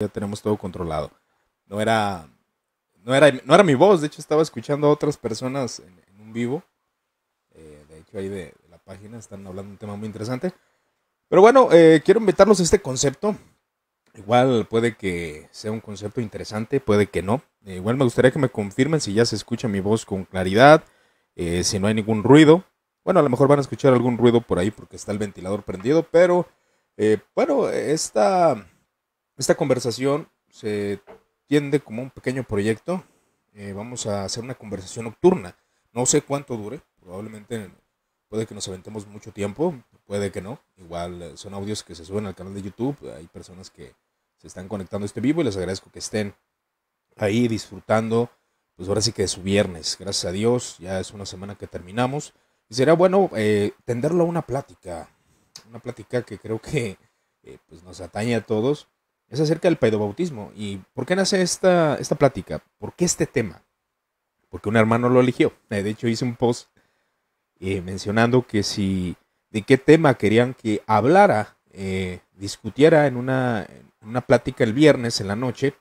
ya tenemos todo controlado. No era, no era, no era mi voz, de hecho estaba escuchando a otras personas en, un vivo. Eh, de hecho ahí de, la página están hablando un tema muy interesante. Pero bueno, eh, quiero invitarlos a este concepto. Igual puede que sea un concepto interesante, puede que no. Eh, igual me gustaría que me confirmen si ya se escucha mi voz con claridad, si no hay ningún ruido. Bueno, a lo mejor van a escuchar algún ruido por ahí porque está el ventilador prendido, pero bueno, esta, esta conversación se tiende como un pequeño proyecto. Eh, vamos a hacer una conversación nocturna. No sé cuánto dure, probablemente puede que nos aventemos mucho tiempo, puede que no. Igual eh, son audios que se suben al canal de YouTube. Hay personas que se están conectando a este vivo y les agradezco que estén ahí disfrutando. Pues ahora sí que es su viernes, gracias a Dios, ya es una semana que terminamos. Y será bueno eh, tenderlo a una plática, una plática que creo que pues nos atañe a todos es acerca del pedobautismo. ¿Y por qué nace esta, esta plática? ¿Por qué este tema? Porque un hermano lo eligió. Eh, de hecho, hice un post eh, mencionando que si de qué tema querían que hablara, eh, discutiera en una, plática el viernes en la noche.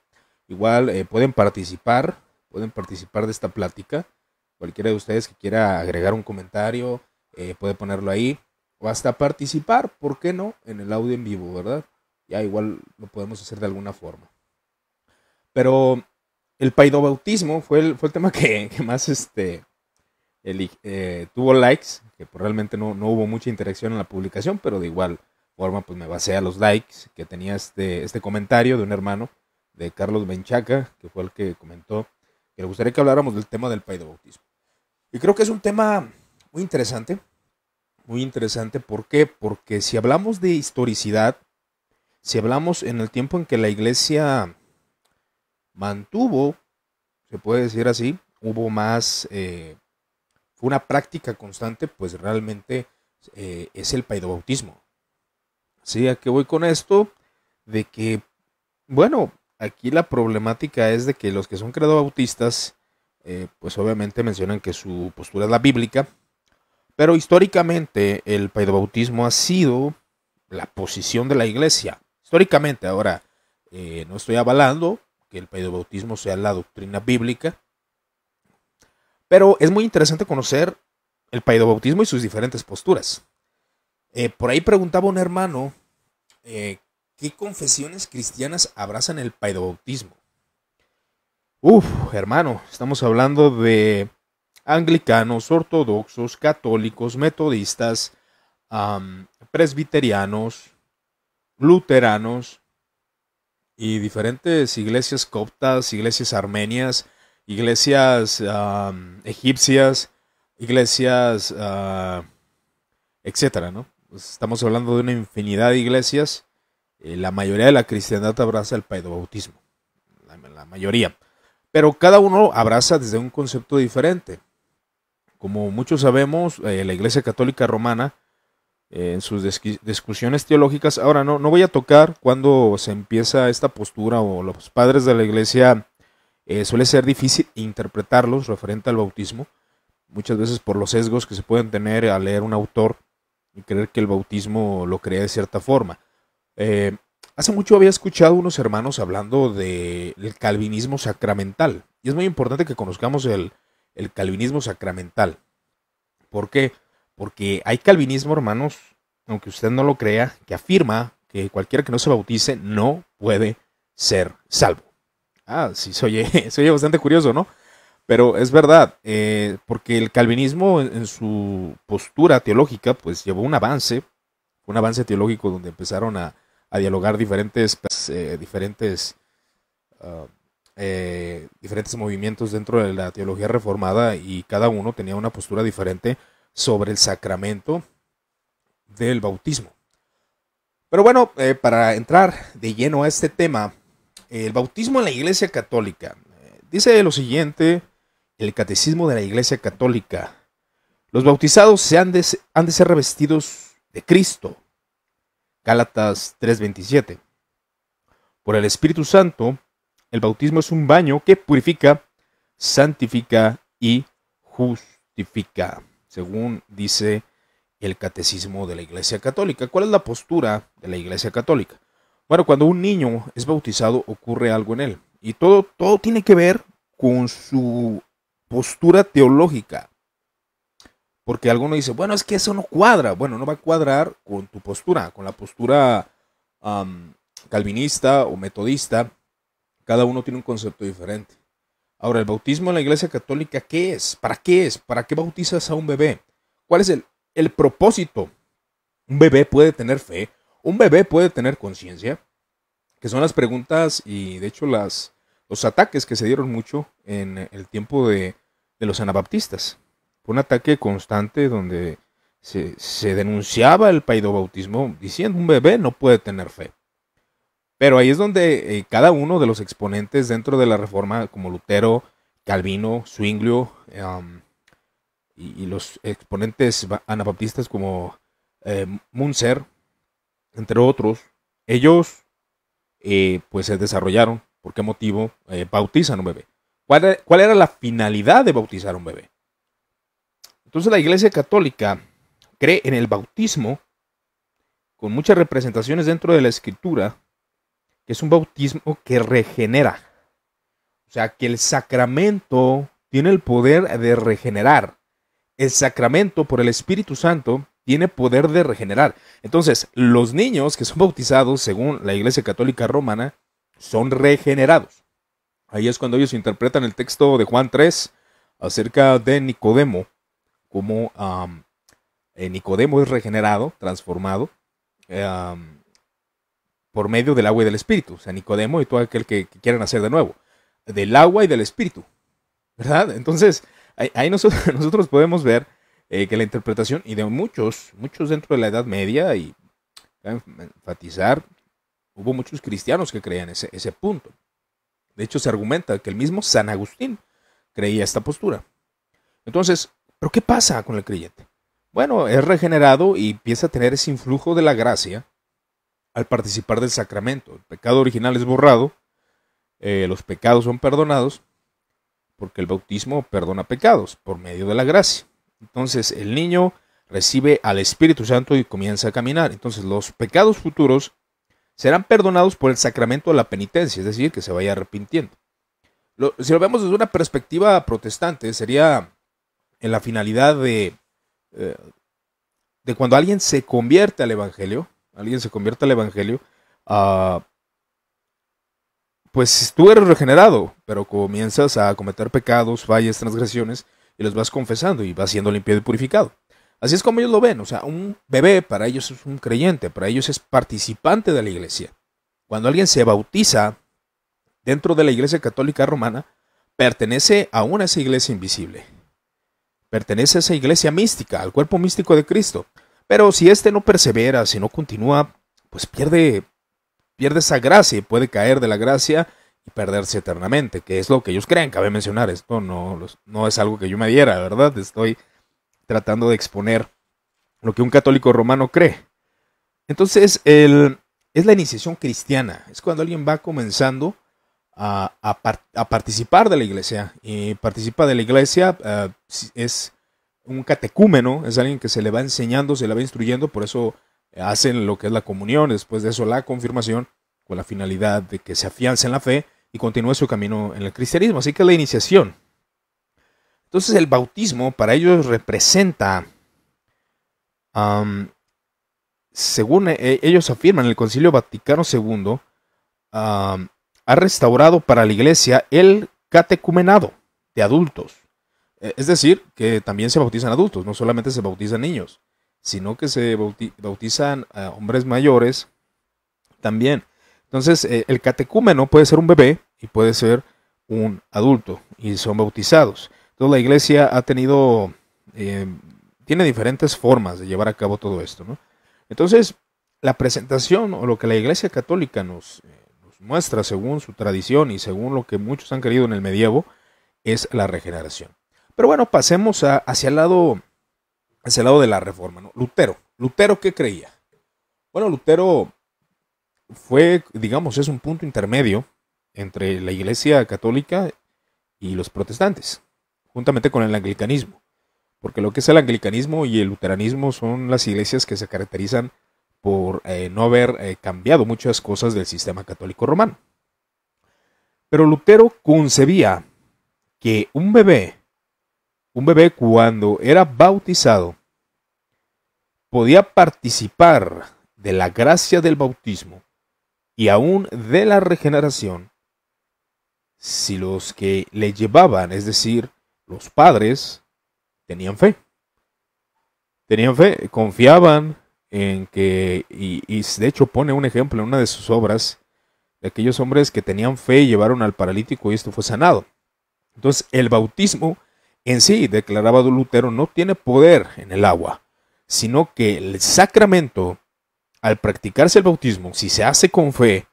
Igual pueden participar, pueden participar de esta plática. Cualquiera de ustedes que quiera agregar un comentario puede ponerlo ahí. O hasta participar, ¿por qué no? En el audio en vivo, ¿verdad? ya igual lo podemos hacer de alguna forma. Pero el paidobautismo fue el, fue el tema que, más este, eh, tuvo likes, que pues realmente no, hubo mucha interacción en la publicación, pero de igual forma pues me basé a los likes que tenía este, este comentario de un hermano de Carlos Benchaca, que fue el que comentó que le gustaría que habláramos del tema del paidobautismo. Y creo que es un tema muy interesante, muy interesante, ¿por qué? Porque si hablamos de historicidad, si hablamos en el tiempo en que la iglesia mantuvo, se puede decir así, hubo más, eh, una práctica constante, pues realmente eh, es el paidobautismo. Así ¿A qué voy con esto? De que, bueno, aquí la problemática es de que los que son credobautistas, eh, pues obviamente mencionan que su postura es la bíblica, pero históricamente el paidobautismo ha sido la posición de la iglesia históricamente. Ahora, eh, no estoy avalando que el paidobautismo sea la doctrina bíblica, pero es muy interesante conocer el paidobautismo y sus diferentes posturas. Eh, por ahí preguntaba un hermano, eh, ¿qué confesiones cristianas abrazan el paidobautismo? Uf, hermano, estamos hablando de anglicanos, ortodoxos, católicos, metodistas, presbiterianos, luteranos y diferentes iglesias coptas, iglesias armenias, iglesias egipcias, iglesias, etc. Ah, etcétera, ¿no? Pues, estamos hablando de una infinidad de iglesias. Eh, la mayoría de la cristiandad abraza el paedobautismo, la, mayoría. Pero cada uno abraza desde un concepto diferente. Como muchos sabemos, eh, la Iglesia Católica Romana eh, en sus discusiones teológicas. Ahora, no, no voy a tocar cuando se empieza esta postura o los padres de la iglesia eh, suele ser difícil interpretarlos referente al bautismo, muchas veces por los sesgos que se pueden tener al leer un autor y creer que el bautismo lo crea de cierta forma. Eh, hace mucho había escuchado unos hermanos hablando del calvinismo sacramental, y es muy importante que conozcamos el, calvinismo sacramental. ¿Por qué? Porque porque hay calvinismo, hermanos, aunque usted no lo crea, que afirma que cualquiera que no se bautice no puede ser salvo. Ah, sí, se oye, oye bastante curioso, ¿no? Pero es verdad, eh, porque el calvinismo en, su postura teológica, pues llevó un avance, un avance teológico donde empezaron a, dialogar diferentes, eh, diferentes, ah, eh, diferentes movimientos dentro de la teología reformada y cada uno tenía una postura diferente sobre el sacramento del bautismo. Pero bueno, eh, para entrar de lleno a este tema, el bautismo en la Iglesia Católica. Eh, dice lo siguiente, el Catecismo de la Iglesia Católica. Los bautizados se han, de, han de ser revestidos de Cristo. Gálatas 3:27. Por el Espíritu Santo, el bautismo es un baño que purifica, santifica y justifica según dice el catecismo de la Iglesia Católica. ¿Cuál es la postura de la Iglesia Católica? Bueno, cuando un niño es bautizado ocurre algo en él y todo, todo tiene que ver con su postura teológica. Porque alguno dice, bueno, es que eso no cuadra. Bueno, no va a cuadrar con tu postura, con la postura calvinista o metodista. Cada uno tiene un concepto diferente. Ahora, el bautismo en la Iglesia Católica, ¿qué es? ¿Para qué es? ¿Para qué bautizas a un bebé? ¿Cuál es el, propósito? Un bebé puede tener fe, un bebé puede tener conciencia, que son las preguntas y de hecho las, los ataques que se dieron mucho en el tiempo de, los anabaptistas. Fue un ataque constante donde se, se denunciaba el paidobautismo diciendo un bebé no puede tener fe. Pero ahí es donde eh, cada uno de los exponentes dentro de la reforma, como Lutero, Calvino, Zwinglio, em, y, los exponentes anabaptistas como eh, Munzer, entre otros, ellos eh, pues se desarrollaron. ¿Por qué motivo bautizan un bebé? E-, ¿Cuál era, la finalidad de bautizar un bebé? Entonces la Iglesia Católica cree en el bautismo con muchas representaciones dentro de la Escritura que es un bautismo que regenera. O sea, que el sacramento tiene el poder de regenerar. El sacramento por el Espíritu Santo tiene poder de regenerar. Entonces, los niños que son bautizados, según la Iglesia Católica Romana, son regenerados. Ahí es cuando ellos interpretan el texto de Juan 3 acerca de Nicodemo, como eh, Nicodemo es regenerado, transformado. Eh, por medio del agua y del espíritu. O sea, Nicodemo y todo aquel que, quieren hacer de nuevo. Del agua y del espíritu. ¿Verdad? Entonces, ahí, nosotros, nosotros, podemos ver eh, que la interpretación, y de muchos, muchos dentro de la Edad Media, y eh, enfatizar, hubo muchos cristianos que creían ese, ese punto. De hecho, se argumenta que el mismo San Agustín creía esta postura. Entonces, ¿pero qué pasa con el creyente? Bueno, es regenerado y empieza a tener ese influjo de la gracia al participar del sacramento. El pecado original es borrado, eh, los pecados son perdonados, porque el bautismo perdona pecados por medio de la gracia. Entonces el niño recibe al Espíritu Santo y comienza a caminar. Entonces los pecados futuros serán perdonados por el sacramento de la penitencia, es decir, que se vaya arrepintiendo. si lo vemos desde una perspectiva protestante, sería en la finalidad de, eh, de cuando alguien se convierte al Evangelio, alguien se convierte al Evangelio, ah, pues tú eres regenerado, pero comienzas a cometer pecados, fallas, transgresiones, y los vas confesando y vas siendo limpiado y purificado. Así es como ellos lo ven, o sea, un bebé para ellos es un creyente, para ellos es participante de la iglesia. Cuando alguien se bautiza dentro de la iglesia católica romana, pertenece aún a esa iglesia invisible, pertenece a esa iglesia mística, al cuerpo místico de Cristo. Pero si éste no persevera, si no continúa, pues pierde, pierde esa gracia y puede caer de la gracia y perderse eternamente, que es lo que ellos creen. Cabe mencionar, esto no, no es algo que yo me diera, ¿verdad? Estoy tratando de exponer lo que un católico romano cree. Entonces, es la iniciación cristiana, es cuando alguien va comenzando a, participar de la iglesia y participa de la iglesia eh, es un catecúmeno es alguien que se le va enseñando, se le va instruyendo, por eso hacen lo que es la comunión, después de eso la confirmación, con la finalidad de que se afiance en la fe y continúe su camino en el cristianismo. Así que la iniciación. Entonces el bautismo para ellos representa, según e, e, ellos afirman, el Concilio Vaticano II ha restaurado para la iglesia el catecumenado de adultos eh, es decir, que también se bautizan adultos, no solamente se bautizan niños, sino que se bautizan a hombres mayores también. Entonces, eh, el catecúmeno puede ser un bebé y puede ser un adulto y son bautizados. Entonces, la iglesia ha tenido, eh, tiene diferentes formas de llevar a cabo todo esto. ¿no? Entonces, la presentación o lo que la iglesia católica nos, nos muestra según su tradición y según lo que muchos han querido en el medievo es la regeneración. Pero bueno, pasemos hacia, el lado, lado de la reforma. Lutero. ¿Lutero qué creía? Bueno, Lutero fue, digamos, es un punto intermedio entre la Iglesia Católica y los protestantes, juntamente con el anglicanismo. Porque lo que es el anglicanismo y el luteranismo son las iglesias que se caracterizan por eh, no haber eh, cambiado muchas cosas del sistema católico romano. Pero Lutero concebía que un bebé un bebé cuando era bautizado podía participar de la gracia del bautismo y aún de la regeneración si los que le llevaban, es decir, los padres, tenían fe. Tenían fe, confiaban en que, y, de hecho pone un ejemplo en una de sus obras, de aquellos hombres que tenían fe y llevaron al paralítico y esto fue sanado. Entonces el bautismo en sí, declaraba Lutero, no tiene poder en el agua, sino que el sacramento, al practicarse el bautismo, si se hace con fe,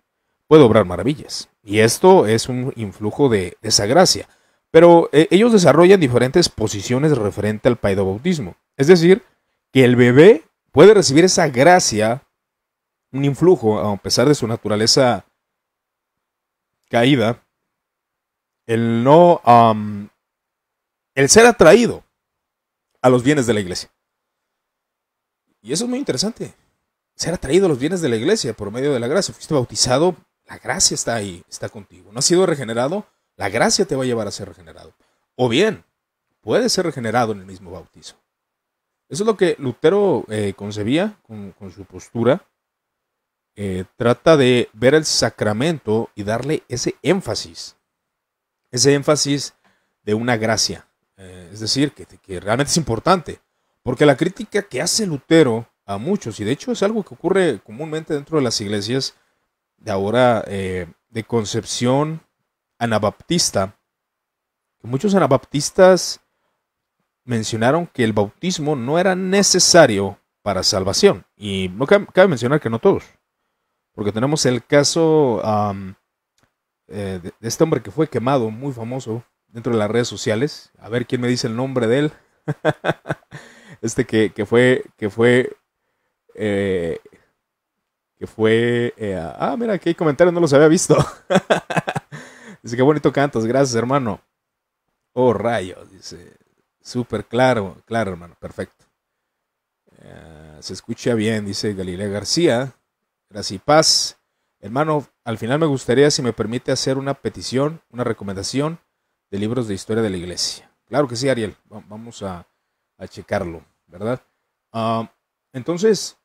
puede obrar maravillas. Y esto es un influjo de, esa gracia. Pero eh, ellos desarrollan diferentes posiciones referente al bautismo. Es decir, que el bebé puede recibir esa gracia, un influjo, a pesar de su naturaleza caída, el no el ser atraído a los bienes de la iglesia. Y eso es muy interesante. Ser atraído a los bienes de la iglesia por medio de la gracia. Fuiste bautizado, la gracia está ahí, está contigo. No has sido regenerado, la gracia te va a llevar a ser regenerado. O bien, puedes ser regenerado en el mismo bautizo. Eso es lo que Lutero eh, concebía con, su postura. Eh, trata de ver el sacramento y darle ese énfasis. Ese énfasis de una gracia, eh, es decir, que, realmente es importante. Porque la crítica que hace Lutero a muchos, y de hecho es algo que ocurre comúnmente dentro de las iglesias de ahora eh, de concepción anabaptista, que muchos anabaptistas mencionaron que el bautismo no era necesario para salvación. Y cabe mencionar que no todos, porque tenemos el caso eh, de este hombre que fue quemado, muy famoso, dentro de las redes sociales. A ver quién me dice el nombre de él. este que, fue, que fue, eh, que fue, eh, ah, mira, aquí hay comentarios, no los había visto. dice, que bonito cantas, gracias hermano. Oh, rayos, dice, súper claro, claro hermano, perfecto. Eh, se escucha bien, dice Galilea García. Gracias y paz. Hermano, al final me gustaría, si me permite, hacer una petición, una recomendación de libros de historia de la iglesia. Claro que sí, Ariel, vamos a, a checarlo, ¿verdad? Ah, entonces,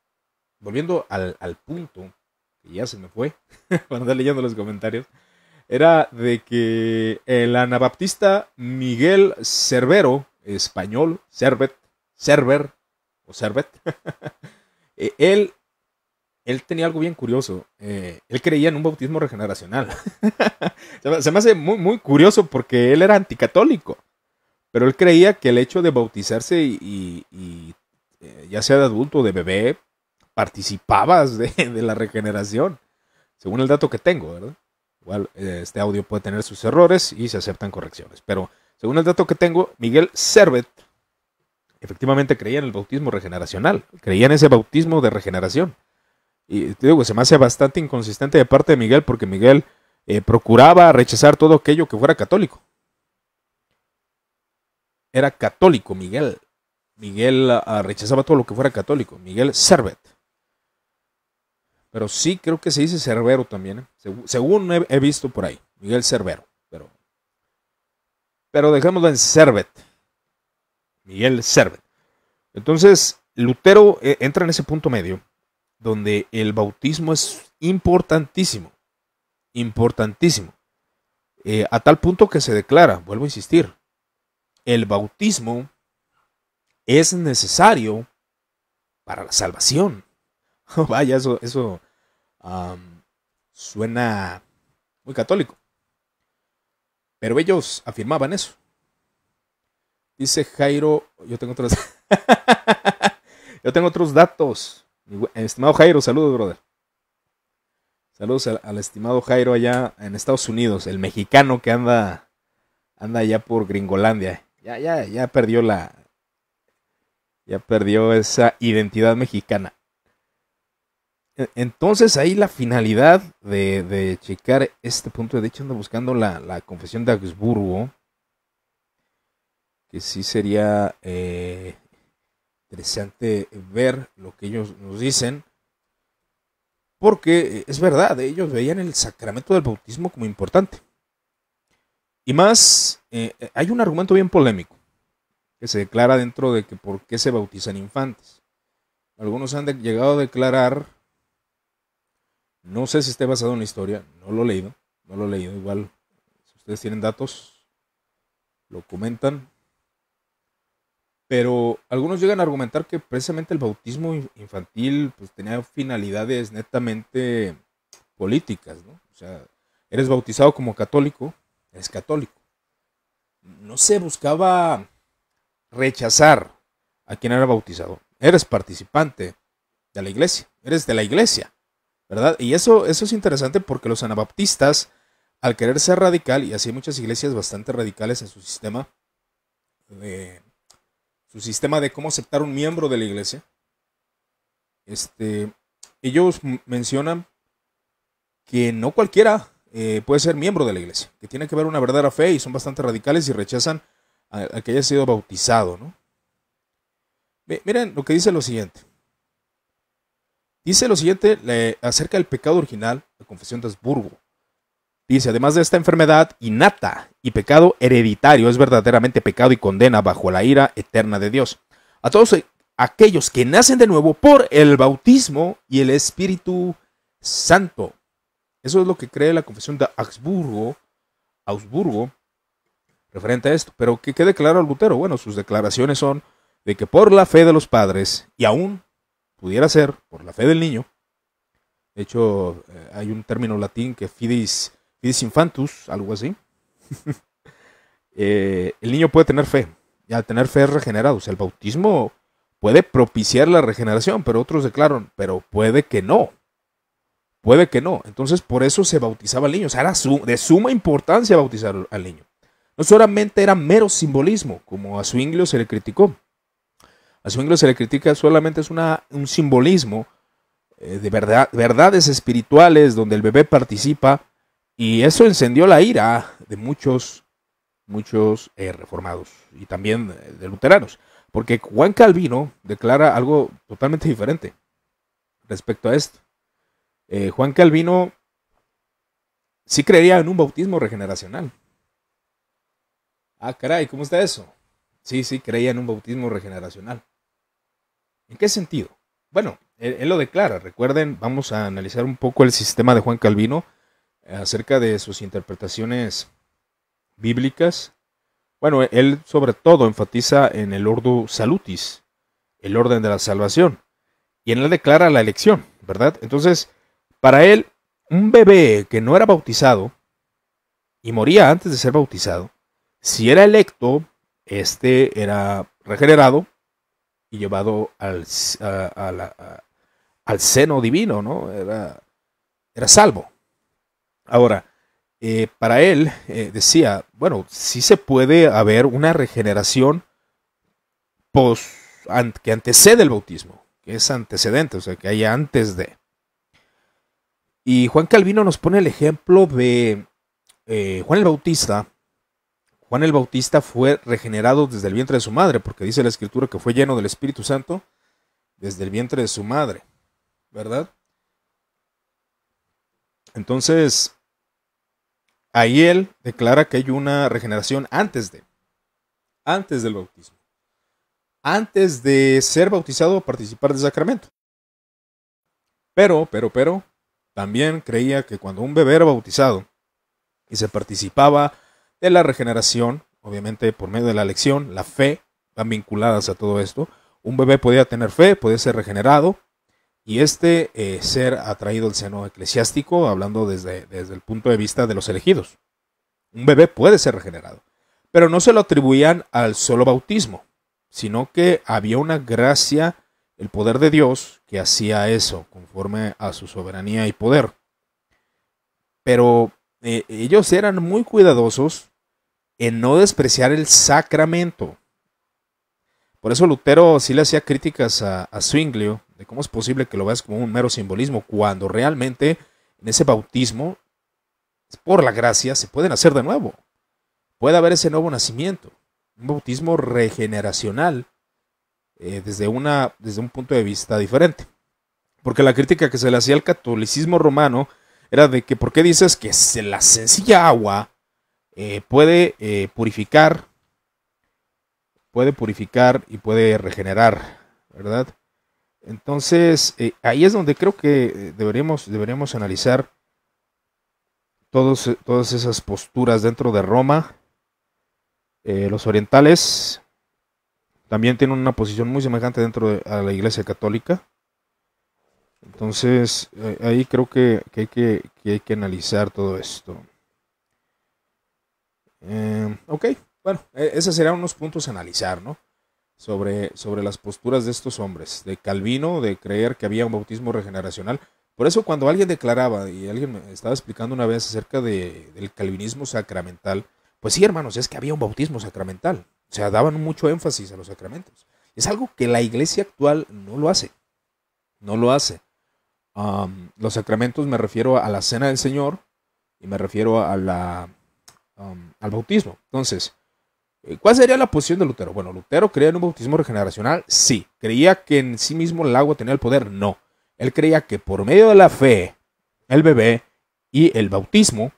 volviendo al, punto, que ya se me fue, cuando estaba leyendo los comentarios, era de que el anabaptista Miguel Cervero, español, Cervet, Cerver, o Cervet, eh, él él tenía algo bien curioso. Eh, él creía en un bautismo regeneracional. se me hace muy, curioso porque él era anticatólico. Pero él creía que el hecho de bautizarse y, eh, ya sea de adulto o de bebé, participabas de, de, la regeneración. Según el dato que tengo, ¿verdad? Igual este audio puede tener sus errores y se aceptan correcciones. Pero según el dato que tengo, Miguel Servet efectivamente creía en el bautismo regeneracional. Creía en ese bautismo de regeneración. Y digo, se me hace bastante inconsistente de parte de Miguel porque Miguel eh, procuraba rechazar todo aquello que fuera católico. Era católico Miguel. Miguel ah, ah, rechazaba todo lo que fuera católico. Miguel Cervet Pero sí creo que se dice Cervero también. ¿eh? según he, visto por ahí. Miguel Cervero Pero, pero dejémoslo en Cervet Miguel Cervet Entonces, Lutero eh, entra en ese punto medio donde el bautismo es importantísimo, importantísimo, eh, a tal punto que se declara, vuelvo a insistir, el bautismo es necesario para la salvación. Oh, vaya, eso, suena muy católico. Pero ellos afirmaban eso. Dice Jairo, yo tengo otros, yo tengo otros datos. Estimado Jairo, saludos, brother. Saludos al, estimado Jairo allá en Estados Unidos, el mexicano que anda, anda allá por Gringolandia. Ya, ya, ya perdió la. Ya perdió esa identidad mexicana. E, entonces ahí la finalidad de, checar este punto, de hecho ando buscando la, confesión de Augsburgo, que sí sería eh, interesante ver lo que ellos nos dicen, porque eh, es verdad, ellos veían el sacramento del bautismo como importante. Y más, eh, eh, hay un argumento bien polémico que se declara dentro de que por qué se bautizan infantes. Algunos han llegado a declarar, no sé si esté basado en la historia, no lo he leído, no lo he leído, igual si ustedes tienen datos, lo comentan, pero algunos llegan a argumentar que precisamente el bautismo infantil pues, tenía finalidades netamente políticas, ¿no? O sea, eres bautizado como católico, eres católico. No se buscaba rechazar a quien era bautizado. Eres participante de la iglesia, eres de la iglesia, ¿verdad? Y eso, eso es interesante porque los anabaptistas, al querer ser radical, y así hay muchas iglesias bastante radicales en su sistema, eh, su sistema de cómo aceptar un miembro de la iglesia, este, ellos mencionan que no cualquiera eh, puede ser miembro de la iglesia, que tiene que ver una verdadera fe y son bastante radicales y rechazan a, que haya sido bautizado. ¿no? Miren lo que dice lo siguiente. Dice lo siguiente acerca del pecado original, la confesión de Habsburgo. Dice, además de esta enfermedad innata y pecado hereditario, es verdaderamente pecado y condena bajo la ira eterna de Dios. A todos aquellos que nacen de nuevo por el bautismo y el Espíritu Santo. Eso es lo que cree la confesión de Augsburgo, Augsburgo referente a esto. Pero que quede claro al Lutero, bueno, sus declaraciones son de que por la fe de los padres, y aún pudiera ser por la fe del niño, de hecho eh, hay un término latín que fides Fidis Infantus, algo así. Eh, el niño puede tener fe, y al tener fe es regenerado. O sea, el bautismo puede propiciar la regeneración, pero otros declararon, pero puede que no. Puede que no. Entonces, por eso se bautizaba al niño. O sea, era de suma importancia bautizar al niño. No solamente era mero simbolismo, como a su inglés se le criticó. A su inglés se le critica solamente es una, un simbolismo eh, de verdades espirituales donde el bebé participa y eso encendió la ira de muchos, muchos eh, reformados y también eh, de luteranos. Porque Juan Calvino declara algo totalmente diferente respecto a esto. Eh, Juan Calvino sí creía en un bautismo regeneracional. Ah, caray, ¿cómo está eso? Sí, sí, creía en un bautismo regeneracional. ¿En qué sentido? Bueno, él lo declara. Recuerden, vamos a analizar un poco el sistema de Juan Calvino acerca de sus interpretaciones bíblicas, bueno, él sobre todo enfatiza en el ordo salutis, el orden de la salvación, y en él declara la elección, ¿verdad? Entonces, para él, un bebé que no era bautizado y moría antes de ser bautizado, si era electo, este era regenerado y llevado al, al seno divino, ¿no? era salvo. Ahora, eh, para él eh, decía, bueno, sí se puede haber una regeneración que antecede el bautismo, que es antecedente, o sea, que haya antes de. Y Juan Calvino nos pone el ejemplo de eh, Juan el Bautista. Juan el Bautista fue regenerado desde el vientre de su madre, porque dice la escritura que fue lleno del Espíritu Santo desde el vientre de su madre, ¿verdad? Entonces, ahí él declara que hay una regeneración antes de, antes del bautismo, antes de ser bautizado o participar del sacramento. Pero, pero, pero, también creía que cuando un bebé era bautizado y se participaba de la regeneración, obviamente por medio de la lección, la fe, van vinculadas a todo esto, un bebé podía tener fe, podía ser regenerado, y este ser eh, ser atraído el seno eclesiástico, hablando desde, desde el punto de vista de los elegidos. Un bebé puede ser regenerado, pero no se lo atribuían al solo bautismo, sino que había una gracia, el poder de Dios, que hacía eso, conforme a su soberanía y poder. Pero eh, ellos eran muy cuidadosos en no despreciar el sacramento. Por eso Lutero sí le hacía críticas a, a Zwinglio, de cómo es posible que lo veas como un mero simbolismo cuando realmente en ese bautismo, por la gracia, se puede hacer de nuevo. Puede haber ese nuevo nacimiento, un bautismo regeneracional eh, desde, una, desde un punto de vista diferente. Porque la crítica que se le hacía al catolicismo romano era de que, ¿por qué dices que la sencilla agua eh, puede eh, purificar, puede purificar y puede regenerar, ¿verdad? Entonces, eh, ahí es donde creo que eh, deberíamos analizar todos, eh, todas esas posturas dentro de Roma. los orientales también tienen una posición muy semejante dentro de la Iglesia Católica. Entonces, ahí creo que, hay que, que, hay que, analizar todo esto. ok, bueno, e-, esos serán unos puntos a analizar, ¿no? sobre, sobre las posturas de estos hombres, de Calvino, de creer que había un bautismo regeneracional. Por eso cuando alguien declaraba, y alguien me estaba explicando una vez acerca de, del calvinismo sacramental, pues sí, hermanos, es que había un bautismo sacramental. O sea, daban mucho énfasis a los sacramentos. Es algo que la iglesia actual no lo hace. No lo hace. los sacramentos me refiero a la cena del Señor y me refiero a la, al bautismo. Entonces, eh, ¿Cuál sería la posición de Lutero? Bueno, Lutero creía en un bautismo regeneracional, sí. ¿Creía que en sí mismo el agua tenía el poder? No. Él creía que por medio de la fe, el bebé y el bautismo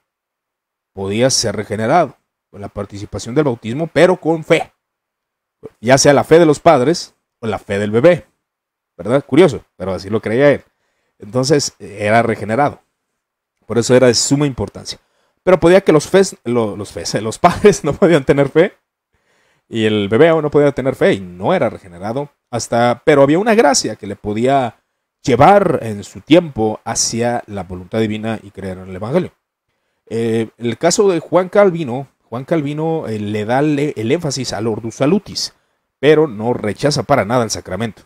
podía ser regenerado. Con la participación del bautismo, pero con fe. Ya sea la fe de los padres o la fe del bebé. ¿Verdad? Curioso, pero así lo creía él. Entonces eh, era regenerado. Por eso era de suma importancia. Pero podía que los, fes, los, los, los padres no podían tener fe y el bebé aún no podía tener fe y no era regenerado hasta, pero había una gracia que le podía llevar en su tiempo hacia la voluntad divina y creer en el Evangelio. Eh, el caso de Juan Calvino, Juan Calvino eh, le da el énfasis al Ordus Salutis, pero no rechaza para nada el sacramento.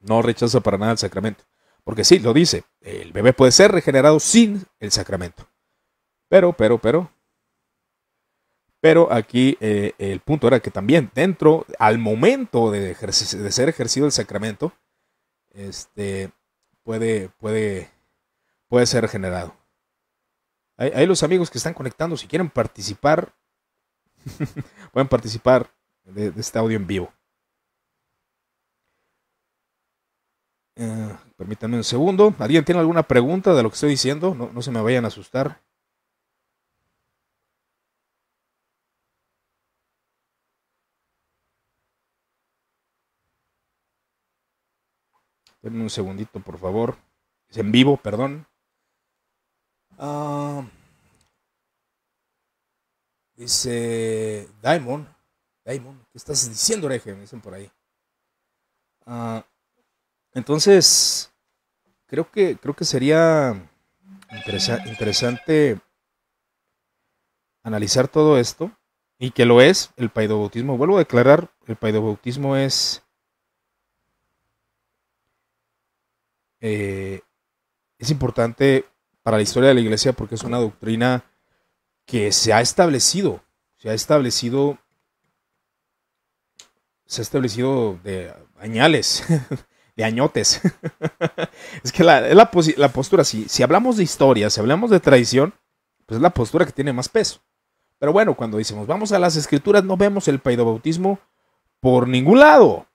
No rechaza para nada el sacramento. Porque sí, lo dice, el bebé puede ser regenerado sin el sacramento. Pero, pero, pero, pero aquí eh, el punto era que también dentro, al momento de, ser ejercido el sacramento, este, puede, puede, puede ser generado. Hay, los amigos que están conectando, si quieren participar, pueden participar de, este audio en vivo. Eh, permítanme un segundo. ¿Alguien tiene alguna pregunta de lo que estoy diciendo? No, no se me vayan a asustar. un segundito, por favor. Es en vivo, perdón. Ah, dice Diamond. Diamond, ¿qué estás diciendo, oreje? Me dicen por ahí. Ah, entonces, creo que, creo que sería interesante analizar todo esto y que lo es el paidobautismo. Vuelvo a declarar, el paidobautismo es Eh, es importante para la historia de la iglesia porque es una doctrina que se ha establecido, se ha establecido, se ha establecido de añales, de añotes. es que la, la, postura, si, si hablamos de historia, si hablamos de tradición, pues es la postura que tiene más peso. Pero bueno, cuando decimos vamos a las escrituras, no vemos el paidobautismo por ningún lado.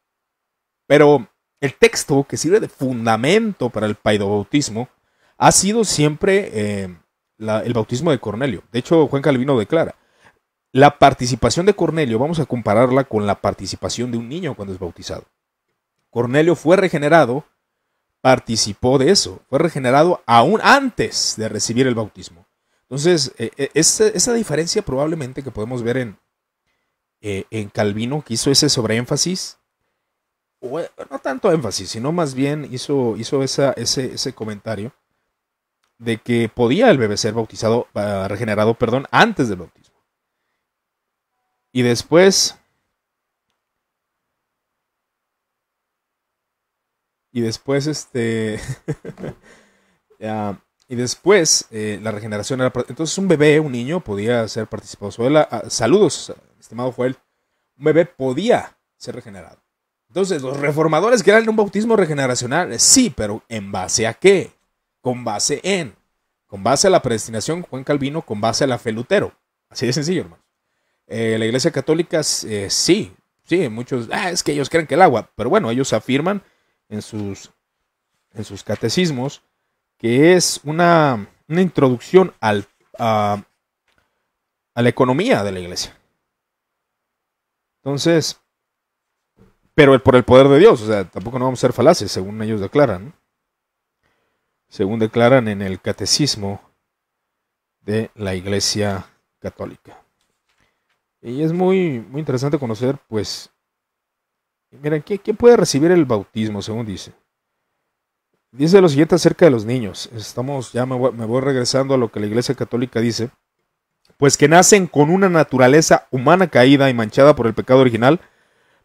Pero el texto que sirve de fundamento para el paidobautismo ha sido siempre eh, el bautismo de Cornelio. De hecho, Juan Calvino declara, la participación de Cornelio, vamos a compararla con la participación de un niño cuando es bautizado. Cornelio fue regenerado, participó de eso, fue regenerado aún antes de recibir el bautismo. Entonces, eh, eh, esa, diferencia probablemente que podemos ver en, en Calvino, que hizo ese sobreénfasis no tanto énfasis, sino más bien hizo, hizo ese, comentario de que podía el bebé ser bautizado, ah, regenerado, perdón, antes del bautismo. Y después... Y después, este... Ah, y después, eh, la regeneración era... Entonces un bebé, un niño, podía ser participado. Ah, saludos, estimado Joel. Un bebé podía ser regenerado. Entonces, los reformadores crean un bautismo regeneracional, sí, pero ¿en base a qué? Con base en. Con base a la predestinación, Juan Calvino, con base a la fe Lutero. Así de sencillo, hermano. Eh, la Iglesia Católica, eh, sí, sí, muchos, ah, es que ellos creen que el agua, pero bueno, ellos afirman en sus, en sus catecismos que es una, una introducción al, a la economía de la Iglesia. Entonces, pero por el poder de Dios, o sea, tampoco no vamos a ser falaces, según ellos declaran. Según declaran en el catecismo de la Iglesia Católica. Y es muy, muy interesante conocer, pues, miren, ¿quién, puede recibir el bautismo, según dice? Dice lo siguiente acerca de los niños. Estamos, ya me voy, regresando a lo que la Iglesia Católica dice. Pues que nacen con una naturaleza humana caída y manchada por el pecado original,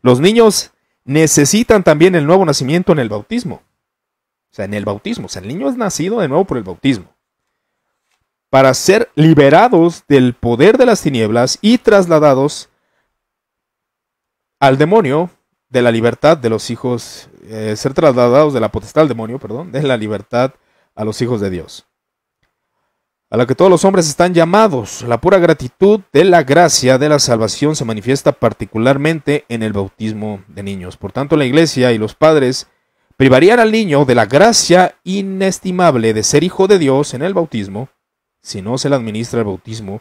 los niños necesitan también el nuevo nacimiento en el bautismo. O sea, en el bautismo. O sea, el niño es nacido de nuevo por el bautismo. Para ser liberados del poder de las tinieblas y trasladados al demonio de la libertad de los hijos, eh, ser trasladados de la potestad al demonio, perdón, de la libertad a los hijos de Dios a la que todos los hombres están llamados. La pura gratitud de la gracia de la salvación se manifiesta particularmente en el bautismo de niños. Por tanto, la iglesia y los padres privarían al niño de la gracia inestimable de ser hijo de Dios en el bautismo si no se le administra el bautismo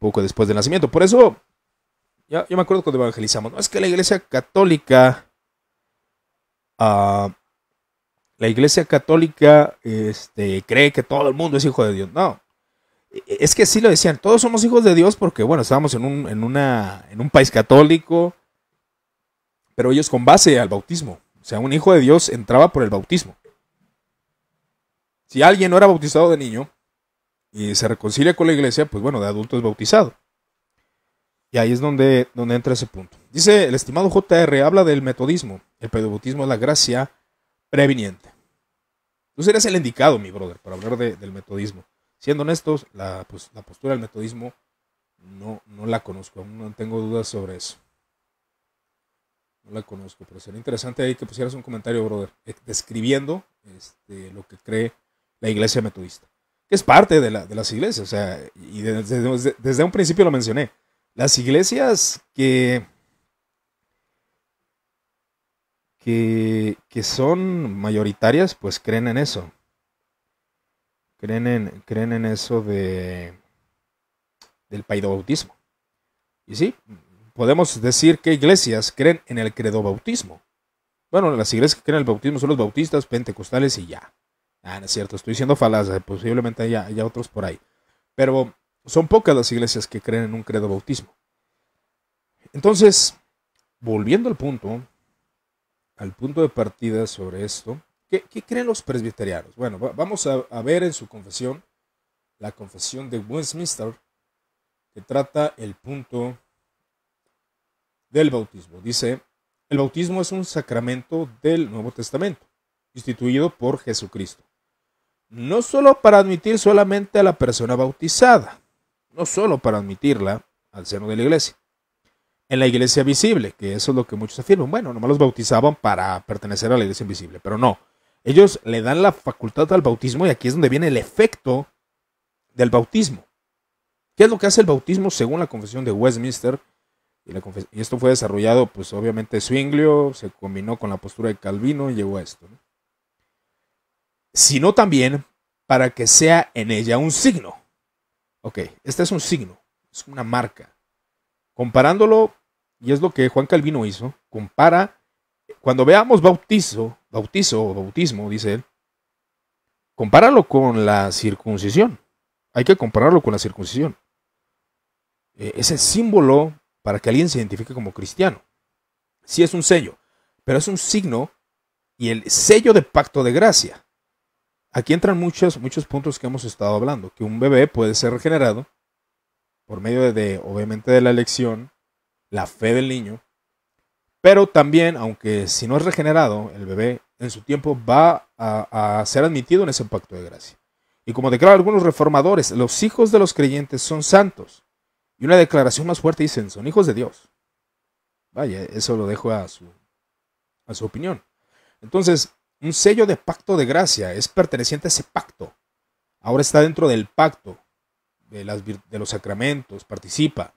poco después del nacimiento. Por eso, yo me acuerdo cuando evangelizamos, no es que la iglesia católica, ah, la iglesia católica este, cree que todo el mundo es hijo de Dios. No, e, es que sí lo decían, todos somos hijos de Dios porque, bueno, estábamos en un, en un país católico, pero ellos con base al bautismo. O sea, un hijo de Dios entraba por el bautismo. Si alguien no era bautizado de niño y se reconcilia con la iglesia, pues bueno, de adulto es bautizado. Y ahí es donde, donde entra ese punto. Dice el estimado JR, habla del metodismo. El pedobautismo es la gracia previniente. Tú serás el indicado, mi brother, para hablar del metodismo siendo honestos, pues, la, postura del metodismo no, la conozco, aún no tengo dudas sobre eso. No la conozco, pero sería interesante ahí que pusieras un comentario, brother, eh, describiendo este, lo que cree la iglesia metodista, que es parte de, las iglesias, o sea, y desde, un principio lo mencioné, las iglesias que, que son mayoritarias, pues creen en eso, creen en, eso de del bautismo. Y sí, podemos decir que iglesias creen en el credo bautismo. Bueno, las iglesias que creen en el bautismo son los bautistas, pentecostales y ya. Ah, no es cierto, estoy diciendo falacia, eh, posiblemente haya, haya otros por ahí. Pero son pocas las iglesias que creen en un credo bautismo. Entonces, volviendo al punto, al punto de partida sobre esto, ¿Qué, creen los presbiterianos? Bueno, vamos a, ver en su confesión, la confesión de Westminster, que trata el punto del bautismo. Dice, el bautismo es un sacramento del Nuevo Testamento, instituido por Jesucristo. No solo para admitir solamente a la persona bautizada, no solo para admitirla al seno de la iglesia. En la iglesia visible, que eso es lo que muchos afirman. Bueno, nomás los bautizaban para pertenecer a la iglesia invisible, pero no. Ellos le dan la facultad al bautismo y aquí es donde viene el efecto del bautismo. ¿Qué es lo que hace el bautismo según la confesión de Westminster? Y, esto fue desarrollado, pues obviamente Zwinglio se combinó con la postura de Calvino y llegó a esto. Sino también para que sea en ella un signo. Ok, este es un signo, es una marca. Comparándolo, y es lo que Juan Calvino hizo, compara, cuando veamos bautizo bautizo o bautismo, dice él, compáralo con la circuncisión. Hay que compararlo con la circuncisión. Eh, es el símbolo para que alguien se identifique como cristiano. Sí es un sello, pero es un signo y el sello de pacto de gracia. Aquí entran muchos, muchos puntos que hemos estado hablando, que un bebé puede ser regenerado por medio de, obviamente, de la elección, la fe del niño, pero también, aunque si no es regenerado, el bebé en su tiempo va a, ser admitido en ese pacto de gracia. Y como declaran algunos reformadores, los hijos de los creyentes son santos. Y una declaración más fuerte dicen, son hijos de Dios. Vaya, eso lo dejo a su, a su opinión. Entonces, un sello de pacto de gracia es perteneciente a ese pacto. Ahora está dentro del pacto, de, las, de los sacramentos, participa,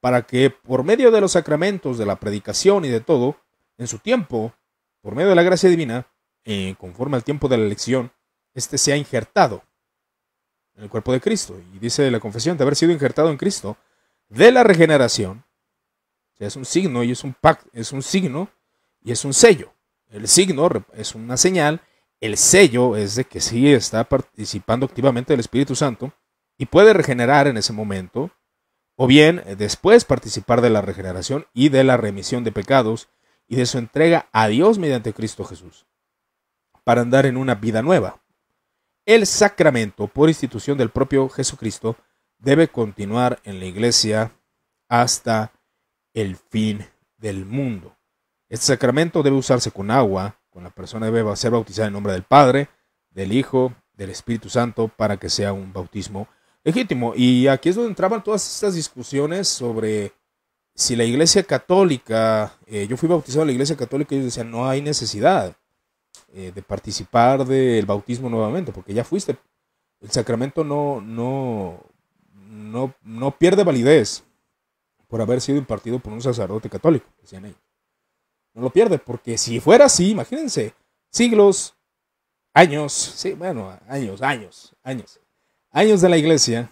para que por medio de los sacramentos, de la predicación y de todo, en su tiempo, por medio de la gracia divina, conforme al tiempo de la elección, éste ha injertado en el cuerpo de Cristo. Y dice la confesión de haber sido injertado en Cristo de la regeneración. O es un signo y es un pacto, es un signo y es un sello. El signo es una señal, el sello es de que sí está participando activamente del Espíritu Santo y puede regenerar en ese momento, o bien eh, después participar de la regeneración y de la remisión de pecados y de su entrega a Dios mediante Cristo Jesús, para andar en una vida nueva. El sacramento, por institución del propio Jesucristo, debe continuar en la iglesia hasta el fin del mundo. Este sacramento debe usarse con agua, con la persona debe ser bautizada en nombre del Padre, del Hijo, del Espíritu Santo, para que sea un bautismo legítimo. Y aquí es donde entraban todas estas discusiones sobre si la iglesia católica, eh, yo fui bautizado en la iglesia católica, ellos decían, no hay necesidad eh, de participar del bautismo nuevamente, porque ya fuiste. El sacramento no, no, no, no pierde validez por haber sido impartido por un sacerdote católico, decían ellos. No lo pierde, porque si fuera así, imagínense, siglos, años, sí, bueno, años, años, años, años de la iglesia,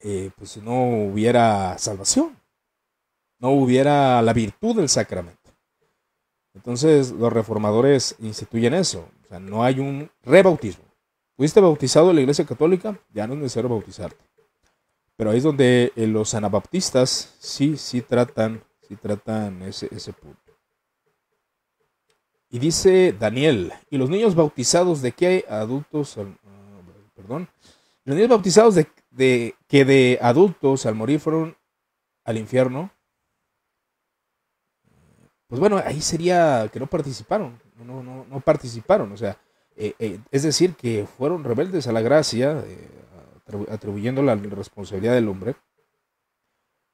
eh, pues no hubiera salvación no hubiera la virtud del sacramento. Entonces los reformadores instituyen eso, o sea, no hay un rebautismo. Fuiste bautizado en la Iglesia Católica, ya no es necesario bautizarte. Pero ahí es donde eh, los anabaptistas sí, sí tratan, sí tratan ese, punto. Y dice Daniel, ¿y los niños bautizados de qué adultos, ah, perdón, los niños bautizados de, de, que de adultos al morir fueron al infierno, pues bueno, ahí sería que no participaron, no, no, no participaron, o sea, eh, eh, es decir, que fueron rebeldes a la gracia, eh, atribuyendo la responsabilidad del hombre,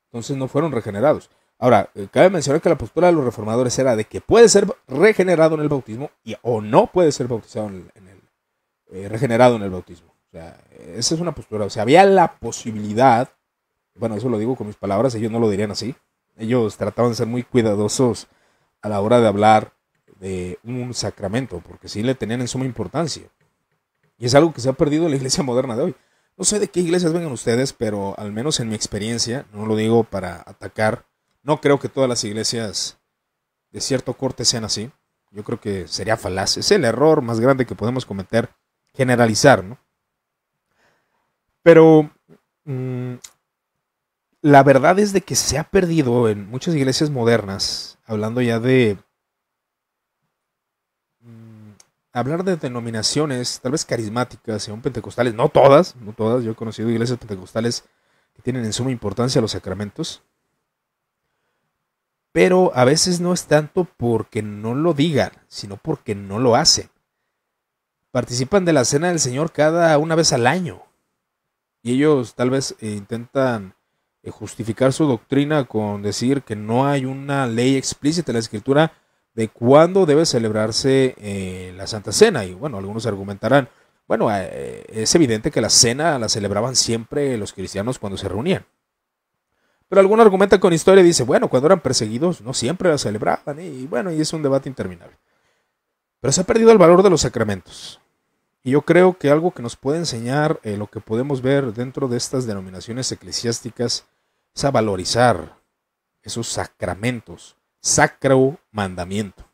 entonces no fueron regenerados. Ahora, cabe mencionar que la postura de los reformadores era de que puede ser regenerado en el bautismo y, o no puede ser bautizado en el regenerado en el bautismo. O sea, esa es una postura. O sea, había la posibilidad, bueno, eso lo digo con mis palabras, ellos no lo dirían así. Ellos trataban de ser muy cuidadosos a la hora de hablar de un sacramento, porque sí le tenían en suma importancia. Y es algo que se ha perdido en la iglesia moderna de hoy. No sé de qué iglesias vengan ustedes, pero al menos en mi experiencia, no lo digo para atacar, no creo que todas las iglesias de cierto corte sean así. Yo creo que sería falaz. Es el error más grande que podemos cometer, generalizar, ¿no? Pero mm, la verdad es de que se ha perdido en muchas iglesias modernas, hablando ya de mm, hablar de denominaciones, tal vez carismáticas y pentecostales, no todas, no todas, yo he conocido iglesias pentecostales que tienen en suma importancia los sacramentos, pero a veces no es tanto porque no lo digan, sino porque no lo hacen. Participan de la cena del Señor cada una vez al año y ellos tal vez eh, intentan eh, justificar su doctrina con decir que no hay una ley explícita en la escritura de cuándo debe celebrarse eh, la Santa Cena. Y bueno, algunos argumentarán, bueno, eh, es evidente que la cena la celebraban siempre los cristianos cuando se reunían. Pero algunos argumenta con historia y dice, bueno, cuando eran perseguidos no siempre la celebraban. Y bueno, y es un debate interminable. Pero se ha perdido el valor de los sacramentos. Y yo creo que algo que nos puede enseñar lo que podemos ver dentro de estas denominaciones eclesiásticas a valorizar esos sacramentos, sacro mandamiento.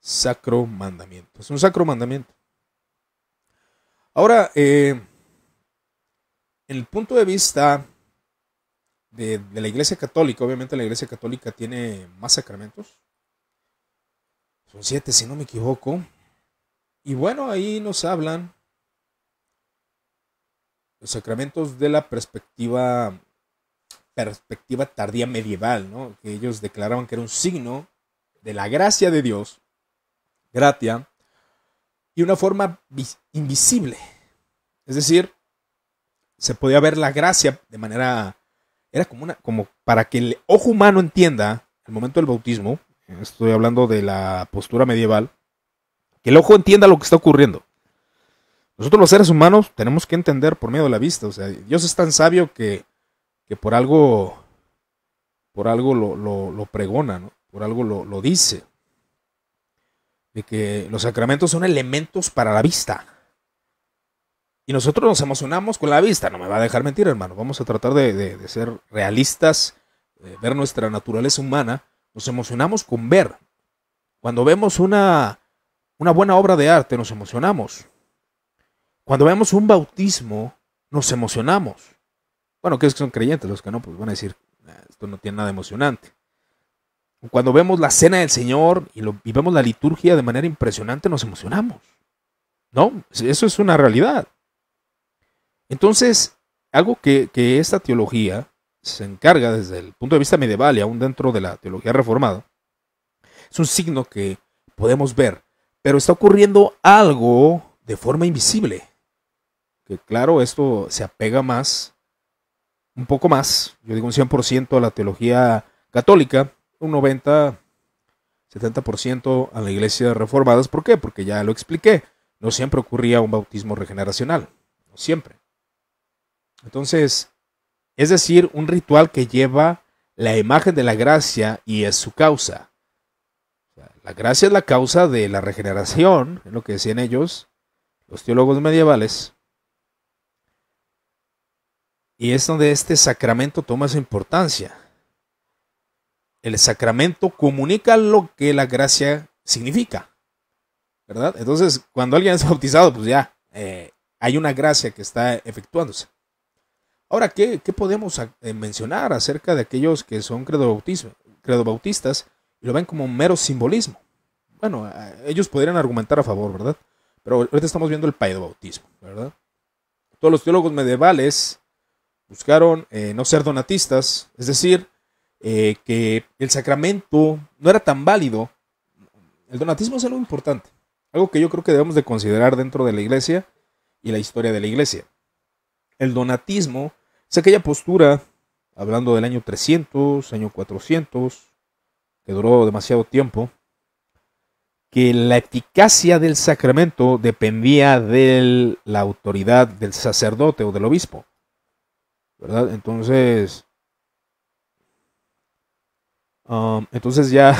Sacro mandamiento, es un sacro mandamiento. Ahora, eh, el punto de vista de, la Iglesia Católica, obviamente la Iglesia Católica tiene más sacramentos. Son siete, si no me equivoco. Y bueno, ahí nos hablan los sacramentos de la perspectiva, perspectiva tardía medieval, ¿no? que ellos declaraban que era un signo de la gracia de Dios, gratia, y una forma invisible. Es decir, se podía ver la gracia de manera, era como, una, como para que el ojo humano entienda el momento del bautismo, estoy hablando de la postura medieval, que el ojo entienda lo que está ocurriendo. Nosotros los seres humanos tenemos que entender por medio de la vista. O sea, Dios es tan sabio que, por algo, por algo lo, lo, pregona, por algo lo, dice. De que los sacramentos son elementos para la vista. Y nosotros nos emocionamos con la vista. No me va a dejar mentir, hermano. Vamos a tratar de, ser realistas, eh, ver nuestra naturaleza humana. Nos emocionamos con ver. Cuando vemos una, una buena obra de arte, nos emocionamos. Cuando vemos un bautismo, nos emocionamos. Bueno, que son creyentes, los que no, pues van a decir, esto no tiene nada emocionante. Cuando vemos la cena del Señor y, lo, vemos la liturgia de manera impresionante, nos emocionamos. ¿No? Eso es una realidad. Entonces, algo que, que esta teología se encarga desde el punto de vista medieval y aún dentro de la teología reformada, es un signo que podemos ver, pero está ocurriendo algo de forma invisible claro, esto se apega más, un poco más, yo digo un 100% a la teología católica, un 90, 70% a la iglesia reformadas. ¿Por qué? Porque ya lo expliqué, no siempre ocurría un bautismo regeneracional, no siempre. Entonces, es decir, un ritual que lleva la imagen de la gracia y es su causa. La gracia es la causa de la regeneración, es lo que decían ellos, los teólogos medievales, y es donde este sacramento toma su importancia. El sacramento comunica lo que la gracia significa. ¿Verdad? Entonces, cuando alguien es bautizado, pues ya eh, hay una gracia que está efectuándose. Ahora, ¿qué, podemos eh, mencionar acerca de aquellos que son credobautistas y lo ven como mero simbolismo? Bueno, eh, ellos podrían argumentar a favor, ¿verdad? Pero ahorita estamos viendo el paedobautismo, ¿verdad? Todos los teólogos medievales buscaron eh, no ser donatistas, es decir, eh, que el sacramento no era tan válido. El donatismo es algo importante, algo que yo creo que debemos de considerar dentro de la iglesia y la historia de la iglesia. El donatismo es aquella postura, hablando del año 300, año 400, que duró demasiado tiempo, que la eficacia del sacramento dependía de la autoridad del sacerdote o del obispo. Entonces, um, entonces ya,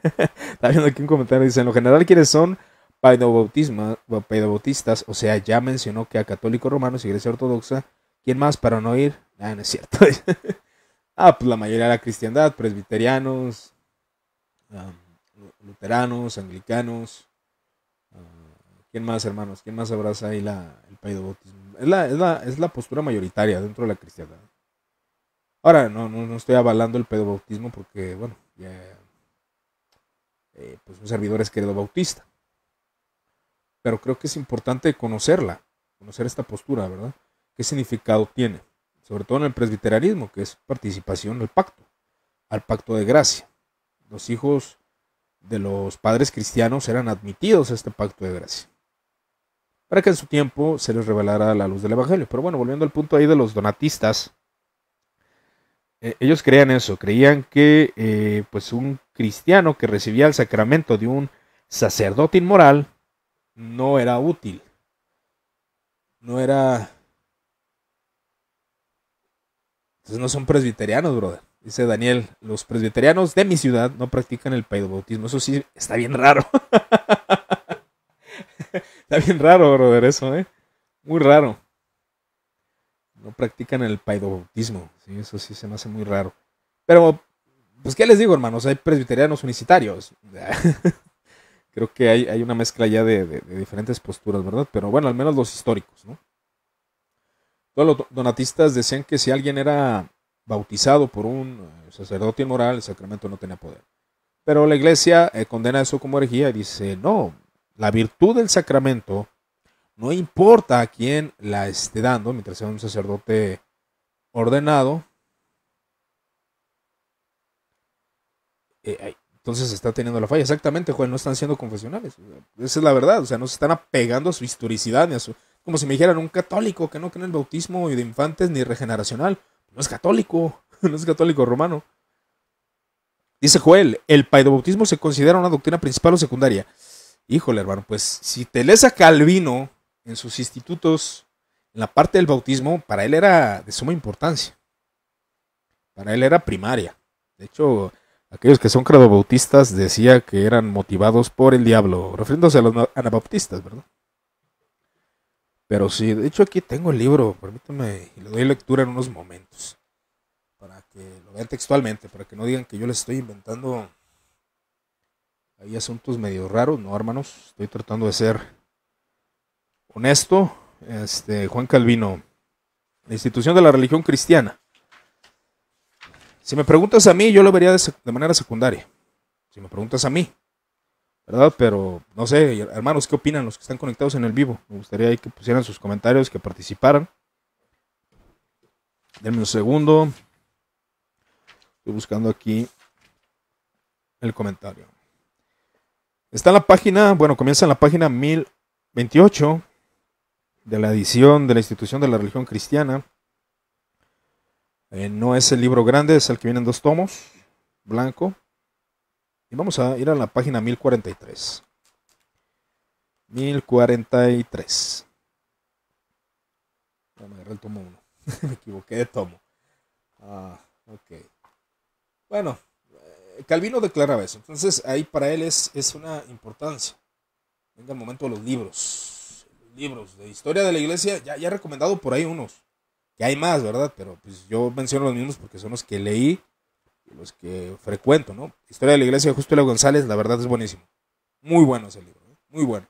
está viendo aquí un comentario, dice, en lo general ¿quiénes son paidobautistas, o sea, ya mencionó que a católicos romanos y iglesia ortodoxa, ¿quién más para no ir? Ah, no es cierto. ah, pues la mayoría de la cristiandad, presbiterianos, um, luteranos, anglicanos. Uh, ¿Quién más, hermanos? ¿Quién más abraza ahí la, el paidobautismo? es la, postura mayoritaria dentro de la cristiandad. Ahora, no, no, estoy avalando el pedobautismo porque, bueno, ya, eh, pues un servidor es querido bautista. Pero creo que es importante conocerla, conocer esta postura, ¿verdad? ¿Qué significado tiene? Sobre todo en el presbiterianismo, que es participación al pacto, al pacto de gracia. Los hijos de los padres cristianos eran admitidos a este pacto de gracia para que en su tiempo se les revelara la luz del Evangelio. Pero bueno, volviendo al punto ahí de los donatistas, eh, ellos creían eso, creían que eh, pues un cristiano que recibía el sacramento de un sacerdote inmoral no era útil, no era... Entonces pues, no son presbiterianos, brother. Dice Daniel, los presbiterianos de mi ciudad no practican el bautismo. Eso sí está bien raro. Está bien raro, brother, eso, ¿eh? Muy raro. No practican el paidobautismo. Eso sí se me hace muy raro. Pero, pues, ¿qué les digo, hermanos? Hay presbiterianos unicitarios. Creo que hay, una mezcla ya de, diferentes posturas, ¿verdad? Pero bueno, al menos los históricos, ¿no? Todos los donatistas decían que si alguien era bautizado por un eh, sacerdote inmoral, el sacramento no tenía poder. Pero la iglesia eh, condena eso como herejía y dice, no, la virtud del sacramento no importa a quién la esté dando, mientras sea un sacerdote ordenado. Eh, entonces está teniendo la falla. Exactamente, Juan, no están siendo confesionales. Esa es la verdad. O sea, no se están apegando a su historicidad ni a su. Como si me dijeran un católico que no cree en el bautismo de infantes ni regeneracional. No es católico. No es católico romano. Dice Joel, el paidobautismo se considera una doctrina principal o secundaria. Híjole, hermano, pues si te Calvino en sus institutos, en la parte del bautismo, para él era de suma importancia. Para él era primaria. De hecho, aquellos que son credobautistas decía que eran motivados por el diablo, refiriéndose a los anabautistas, ¿verdad? Pero sí, de hecho aquí tengo el libro, permítame, y le doy lectura en unos momentos, para que lo vean textualmente, para que no digan que yo les estoy inventando hay asuntos medio raros, ¿no, hermanos? Estoy tratando de ser honesto. Este, Juan Calvino, la institución de la religión cristiana. Si me preguntas a mí, yo lo vería de, manera secundaria. Si me preguntas a mí, ¿verdad? Pero no sé, hermanos, ¿qué opinan los que están conectados en el vivo? Me gustaría que pusieran sus comentarios, que participaran. Denme un segundo. Estoy buscando aquí el comentario. Está en la página, bueno, comienza en la página 1028 de la edición de la institución de la religión cristiana. Eh, no es el libro grande, es el que vienen dos tomos, blanco. Y vamos a ir a la página 1043. 1043. Ya me agarré el tomo 1. me equivoqué de tomo. Ah, ok. Bueno, Calvino declaraba eso. Entonces ahí para él es, es una importancia. Venga el momento de los libros. libros de historia de la iglesia. Ya, he recomendado por ahí unos. Que hay más, ¿verdad? Pero pues yo menciono los mismos porque son los que leí los que frecuento, ¿no? Historia de la iglesia de Justo González, la verdad es buenísimo. Muy bueno ese libro, ¿eh? muy bueno.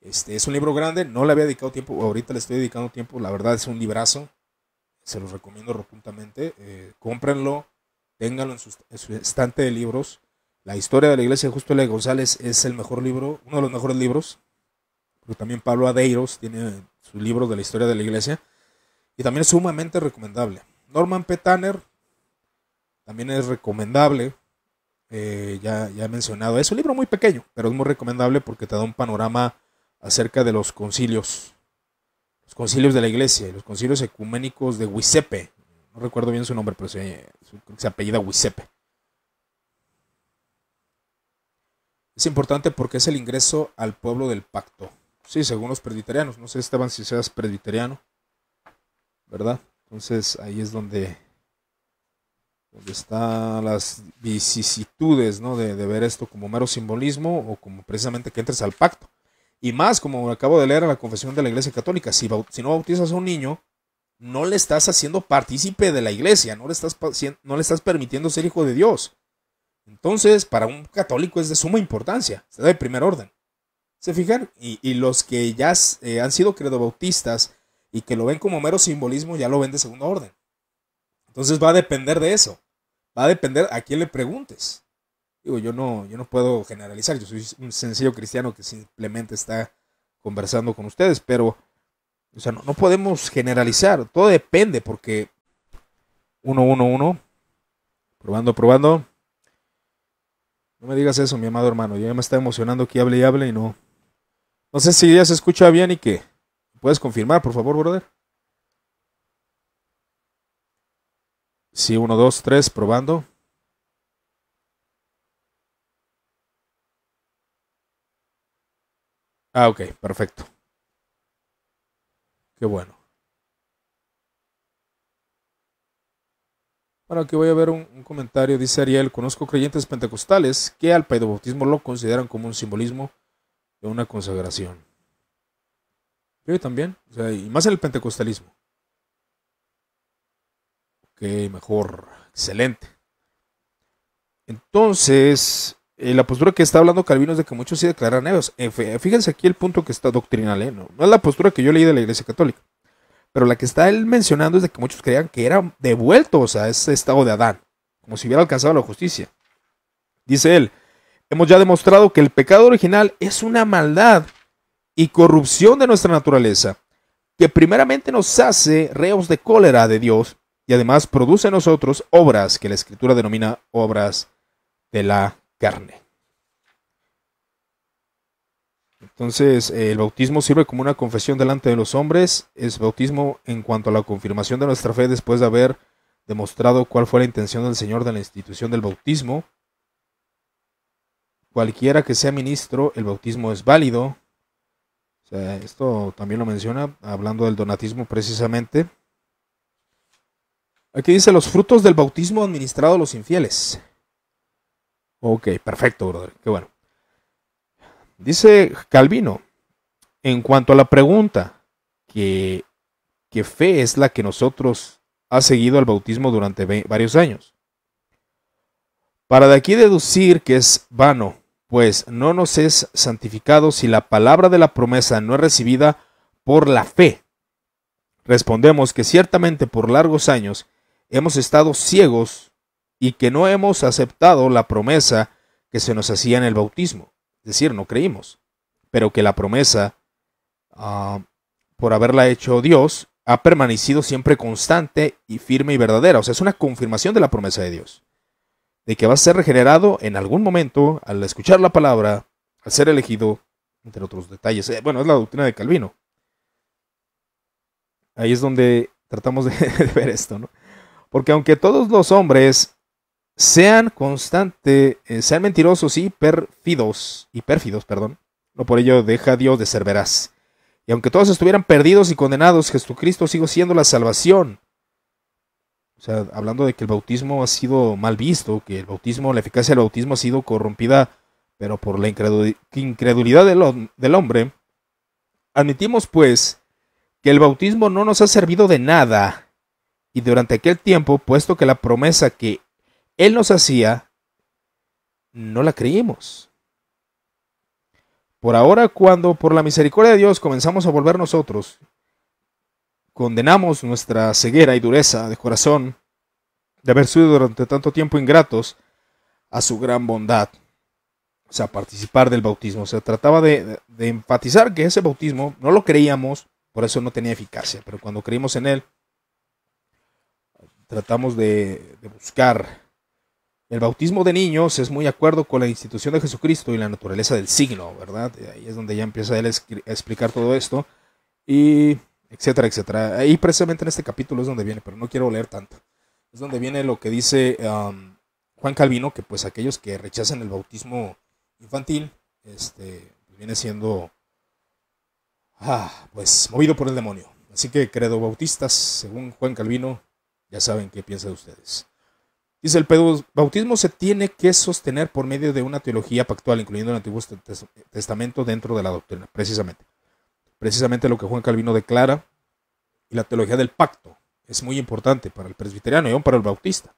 Este, es un libro grande, no le había dedicado tiempo, ahorita le estoy dedicando tiempo, la verdad es un librazo, se los recomiendo rotundamente, eh, cómprenlo, téngalo en su, estante de libros. La historia de la iglesia de Justo L. González es el mejor libro, uno de los mejores libros, Pero también Pablo Adeiros tiene su libro de la historia de la iglesia, y también es sumamente recomendable. Norman P. también es recomendable, eh, ya, ya he mencionado, es un libro muy pequeño, pero es muy recomendable porque te da un panorama acerca de los concilios, los concilios de la iglesia, los concilios ecuménicos de Huisepe, no recuerdo bien su nombre, pero se, se apellida Wisepe. Es importante porque es el ingreso al pueblo del pacto. Sí, según los presbiterianos. No sé, Esteban, si seas presbiteriano. ¿Verdad? Entonces ahí es donde, donde están las vicisitudes, ¿no? De, ver esto como mero simbolismo o como precisamente que entres al pacto. Y más, como acabo de leer en la confesión de la Iglesia Católica, si, si no bautizas a un niño, no le estás haciendo partícipe de la iglesia, no le estás, no le estás permitiendo ser hijo de Dios. Entonces, para un católico es de suma importancia, se da de primer orden. ¿Se fijan? Y, los que ya eh, han sido credobautistas y que lo ven como mero simbolismo, ya lo ven de segundo orden. Entonces va a depender de eso. Va a depender a quién le preguntes. Digo, yo no, yo no puedo generalizar, yo soy un sencillo cristiano que simplemente está conversando con ustedes, pero o sea, no, podemos generalizar, todo depende porque 1, 1, 1, probando, probando. No me digas eso, mi amado hermano, ya me está emocionando que hable y hable y no. No sé si ya se escucha bien y que puedes confirmar, por favor, brother. Sí, 1, 2, 3, probando. Ah, ok, perfecto. Qué bueno. Bueno, aquí voy a ver un, comentario. Dice Ariel, conozco creyentes pentecostales que al Paidobautismo lo consideran como un simbolismo de una consagración. Yo también, y más en el pentecostalismo. Ok, mejor, excelente. Entonces, eh, la postura que está hablando Calvino es de que muchos sí declaran neos. Eh, fíjense aquí el punto que está doctrinal, ¿eh? no, es la postura que yo leí de la Iglesia Católica, pero la que está él mencionando es de que muchos creían que eran devueltos a ese estado de Adán, como si hubiera alcanzado la justicia. Dice él, hemos ya demostrado que el pecado original es una maldad y corrupción de nuestra naturaleza, que primeramente nos hace reos de cólera de Dios y además produce en nosotros obras que la Escritura denomina obras de la carne. Entonces, el bautismo sirve como una confesión delante de los hombres, es bautismo en cuanto a la confirmación de nuestra fe después de haber demostrado cuál fue la intención del Señor de la institución del bautismo. Cualquiera que sea ministro, el bautismo es válido. esto también lo menciona hablando del donatismo precisamente. Aquí dice los frutos del bautismo administrado a los infieles. Ok, perfecto, brother. Qué bueno. Dice Calvino, en cuanto a la pregunta, que, que fe es la que nosotros ha seguido al bautismo durante varios años. Para de aquí deducir que es vano, pues no nos es santificado si la palabra de la promesa no es recibida por la fe. Respondemos que ciertamente por largos años hemos estado ciegos y que no hemos aceptado la promesa que se nos hacía en el bautismo. Es decir, no creímos, pero que la promesa, ah, por haberla hecho Dios, ha permanecido siempre constante y firme y verdadera. O sea, es una confirmación de la promesa de Dios, de que va a ser regenerado en algún momento al escuchar la palabra, al ser elegido, entre otros detalles. Eh, bueno, es la doctrina de Calvino. Ahí es donde tratamos de, de ver esto, ¿no? Porque aunque todos los hombres sean constantes, eh, sean mentirosos y pérfidos y pérfidos, perdón. No por ello deja Dios de ser veraz. Y aunque todos estuvieran perdidos y condenados, Jesucristo sigue siendo la salvación. O sea, hablando de que el bautismo ha sido mal visto, que el bautismo, la eficacia del bautismo ha sido corrompida, pero por la incredulidad del hombre, admitimos pues que el bautismo no nos ha servido de nada. Y durante aquel tiempo, puesto que la promesa que él nos hacía, no la creímos. Por ahora, cuando por la misericordia de Dios comenzamos a volver nosotros, condenamos nuestra ceguera y dureza de corazón de haber sido durante tanto tiempo ingratos a su gran bondad, o sea, participar del bautismo. se trataba de, empatizar enfatizar que ese bautismo no lo creíamos, por eso no tenía eficacia, pero cuando creímos en él, tratamos de, buscar el bautismo de niños es muy acuerdo con la institución de Jesucristo y la naturaleza del signo, ¿verdad? Ahí es donde ya empieza él a explicar todo esto, y etcétera, etcétera. Ahí precisamente en este capítulo es donde viene, pero no quiero leer tanto. Es donde viene lo que dice um, Juan Calvino, que pues aquellos que rechazan el bautismo infantil, este, viene siendo, ah, pues, movido por el demonio. Así que, credo bautistas, según Juan Calvino, ya saben qué piensa de ustedes. Dice, el bautismo se tiene que sostener por medio de una teología pactual, incluyendo el Antiguo Testamento dentro de la doctrina, precisamente. Precisamente lo que Juan Calvino declara y la teología del pacto es muy importante para el presbiteriano y aún para el bautista.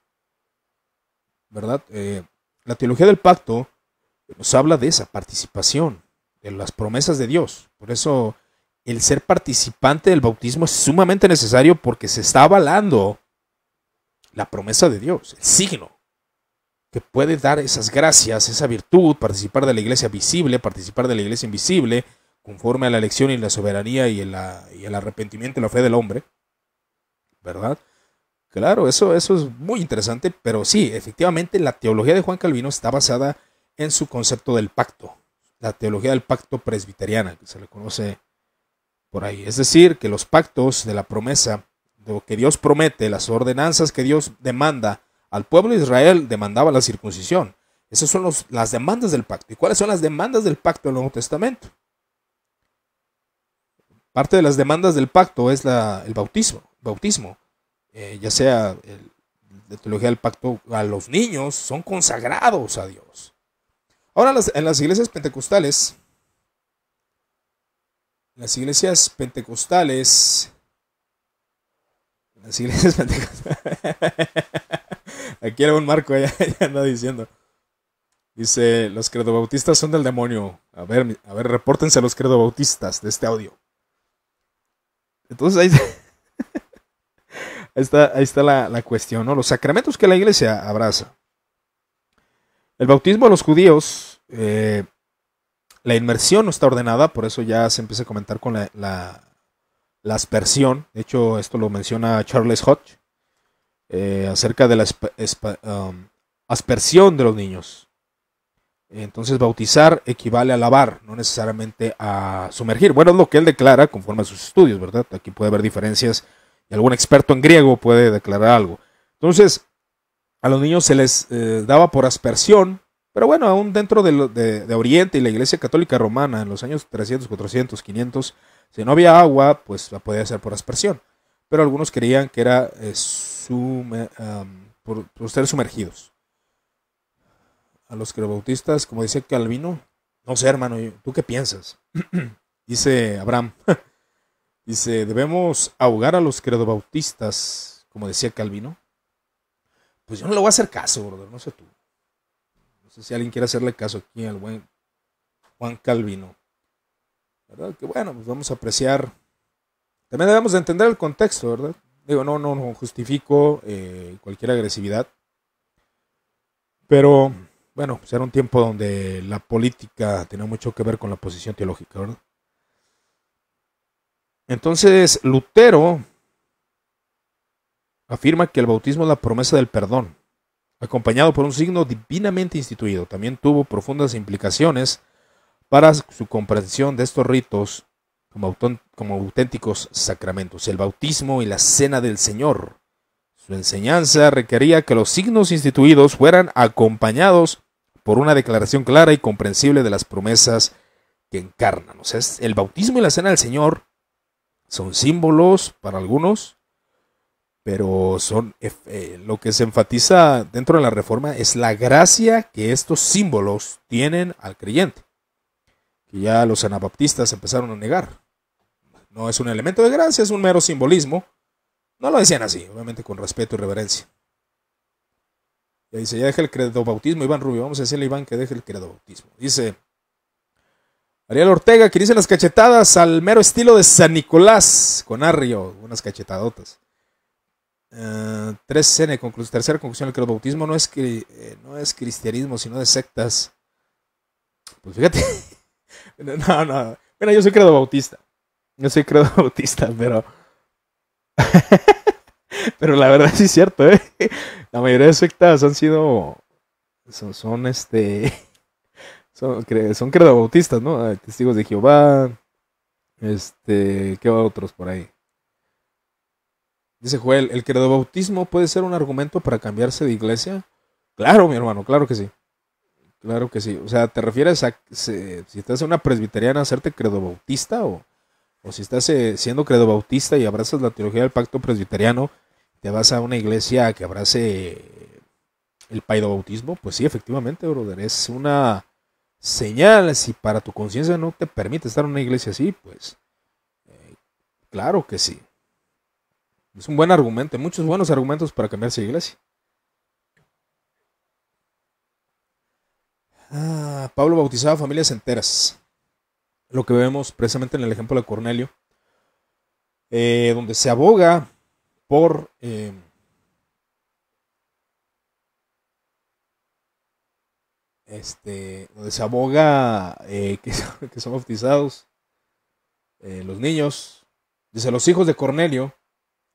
¿Verdad? Eh, la teología del pacto nos habla de esa participación, de las promesas de Dios. Por eso el ser participante del bautismo es sumamente necesario porque se está avalando la promesa de Dios, el signo que puede dar esas gracias, esa virtud, participar de la iglesia visible, participar de la iglesia invisible, conforme a la elección y la soberanía y, y el arrepentimiento y la fe del hombre. ¿Verdad? Claro, eso, eso es muy interesante, pero sí, efectivamente la teología de Juan Calvino está basada en su concepto del pacto, la teología del pacto presbiteriana, que se le conoce por ahí. Es decir, que los pactos de la promesa lo que Dios promete, las ordenanzas que Dios demanda al pueblo de Israel, demandaba la circuncisión. Esas son las demandas del pacto. ¿Y cuáles son las demandas del pacto del Nuevo Testamento? Parte de las demandas del pacto es el bautismo, bautismo eh, ya sea la de teología del pacto, a los niños son consagrados a Dios. Ahora en las iglesias pentecostales, las iglesias pentecostales las iglesias Aquí era un marco, ya anda diciendo. Dice, los credobautistas son del demonio. A ver, a ver, repórtense a los credobautistas de este audio. Entonces ahí está, está, la, cuestión, ¿no? Los sacramentos que la iglesia abraza. El bautismo a los judíos, eh, la inmersión no está ordenada, por eso ya se empieza a comentar con la la aspersión. De hecho, esto lo menciona Charles Hodge eh, acerca de la um, aspersión de los niños. Entonces, bautizar equivale a lavar, no necesariamente a sumergir. Bueno, es lo que él declara conforme a sus estudios, ¿verdad? Aquí puede haber diferencias y algún experto en griego puede declarar algo. Entonces, a los niños se les eh, daba por aspersión, pero bueno, aún dentro de, de Oriente y la Iglesia Católica Romana en los años 300, 400, 500, si no había agua, pues la podía hacer por aspersión. Pero algunos creían que era eh, por, ser sumergidos. A los credobautistas, como decía Calvino, no sé, hermano, ¿tú qué piensas? dice Abraham. dice, debemos ahogar a los credobautistas, como decía Calvino. Pues yo no le voy a hacer caso, brother, no sé tú. No sé si alguien quiere hacerle caso aquí al buen Juan Calvino. Que bueno, pues vamos a apreciar. También debemos de entender el contexto, ¿verdad? Digo, no, no, justifico eh, cualquier agresividad. Pero bueno, pues era un tiempo donde la política tenía mucho que ver con la posición teológica, ¿verdad? Entonces, Lutero afirma que el bautismo es la promesa del perdón, acompañado por un signo divinamente instituido. También tuvo profundas implicaciones para su comprensión de estos ritos como, auténticos sacramentos, el bautismo y la cena del Señor. Su enseñanza requería que los signos instituidos fueran acompañados por una declaración clara y comprensible de las promesas que encarnan. O sea, el bautismo y la cena del Señor son símbolos para algunos, pero son eh, lo que se enfatiza dentro de la reforma es la gracia que estos símbolos tienen al creyente que ya los anabaptistas empezaron a negar. No es un elemento de gracia, es un mero simbolismo. No lo decían así, obviamente con respeto y reverencia. Ya dice, ya deja el credo bautismo, Iván Rubio. Vamos a decirle a Iván que deje el credo bautismo. Dice, Ariel Ortega, que dice las cachetadas al mero estilo de San Nicolás, con arrio, unas cachetadotas. Eh, tres 3N, conclu tercera conclusión, el bautismo no es, eh, no es cristianismo, sino de sectas. Pues fíjate, No, no. Bueno, yo soy credo bautista. Yo soy credo bautista, pero. pero la verdad sí es cierto, ¿eh? La mayoría de sectas han sido. Son, este. Son, son credo bautistas, ¿no? Testigos de Jehová. Este. ¿Qué otros por ahí? Dice Joel, ¿el credo bautismo puede ser un argumento para cambiarse de iglesia? Claro, mi hermano, claro que sí. Claro que sí. O sea, ¿te refieres a si estás en una presbiteriana hacerte credobautista o, o si estás eh, siendo siendo credobautista y abrazas la teología del pacto presbiteriano, te vas a una iglesia que abrace el paidobautismo? Pues sí, efectivamente, brother. Es una señal. Si para tu conciencia no te permite estar en una iglesia así, pues eh, claro que sí. Es un buen argumento, muchos buenos argumentos para cambiarse de iglesia. Ah, Pablo bautizaba familias enteras. Lo que vemos precisamente en el ejemplo de Cornelio, eh, donde se aboga por eh, este, donde se aboga eh, que, son bautizados los niños. Dice los hijos de Cornelio.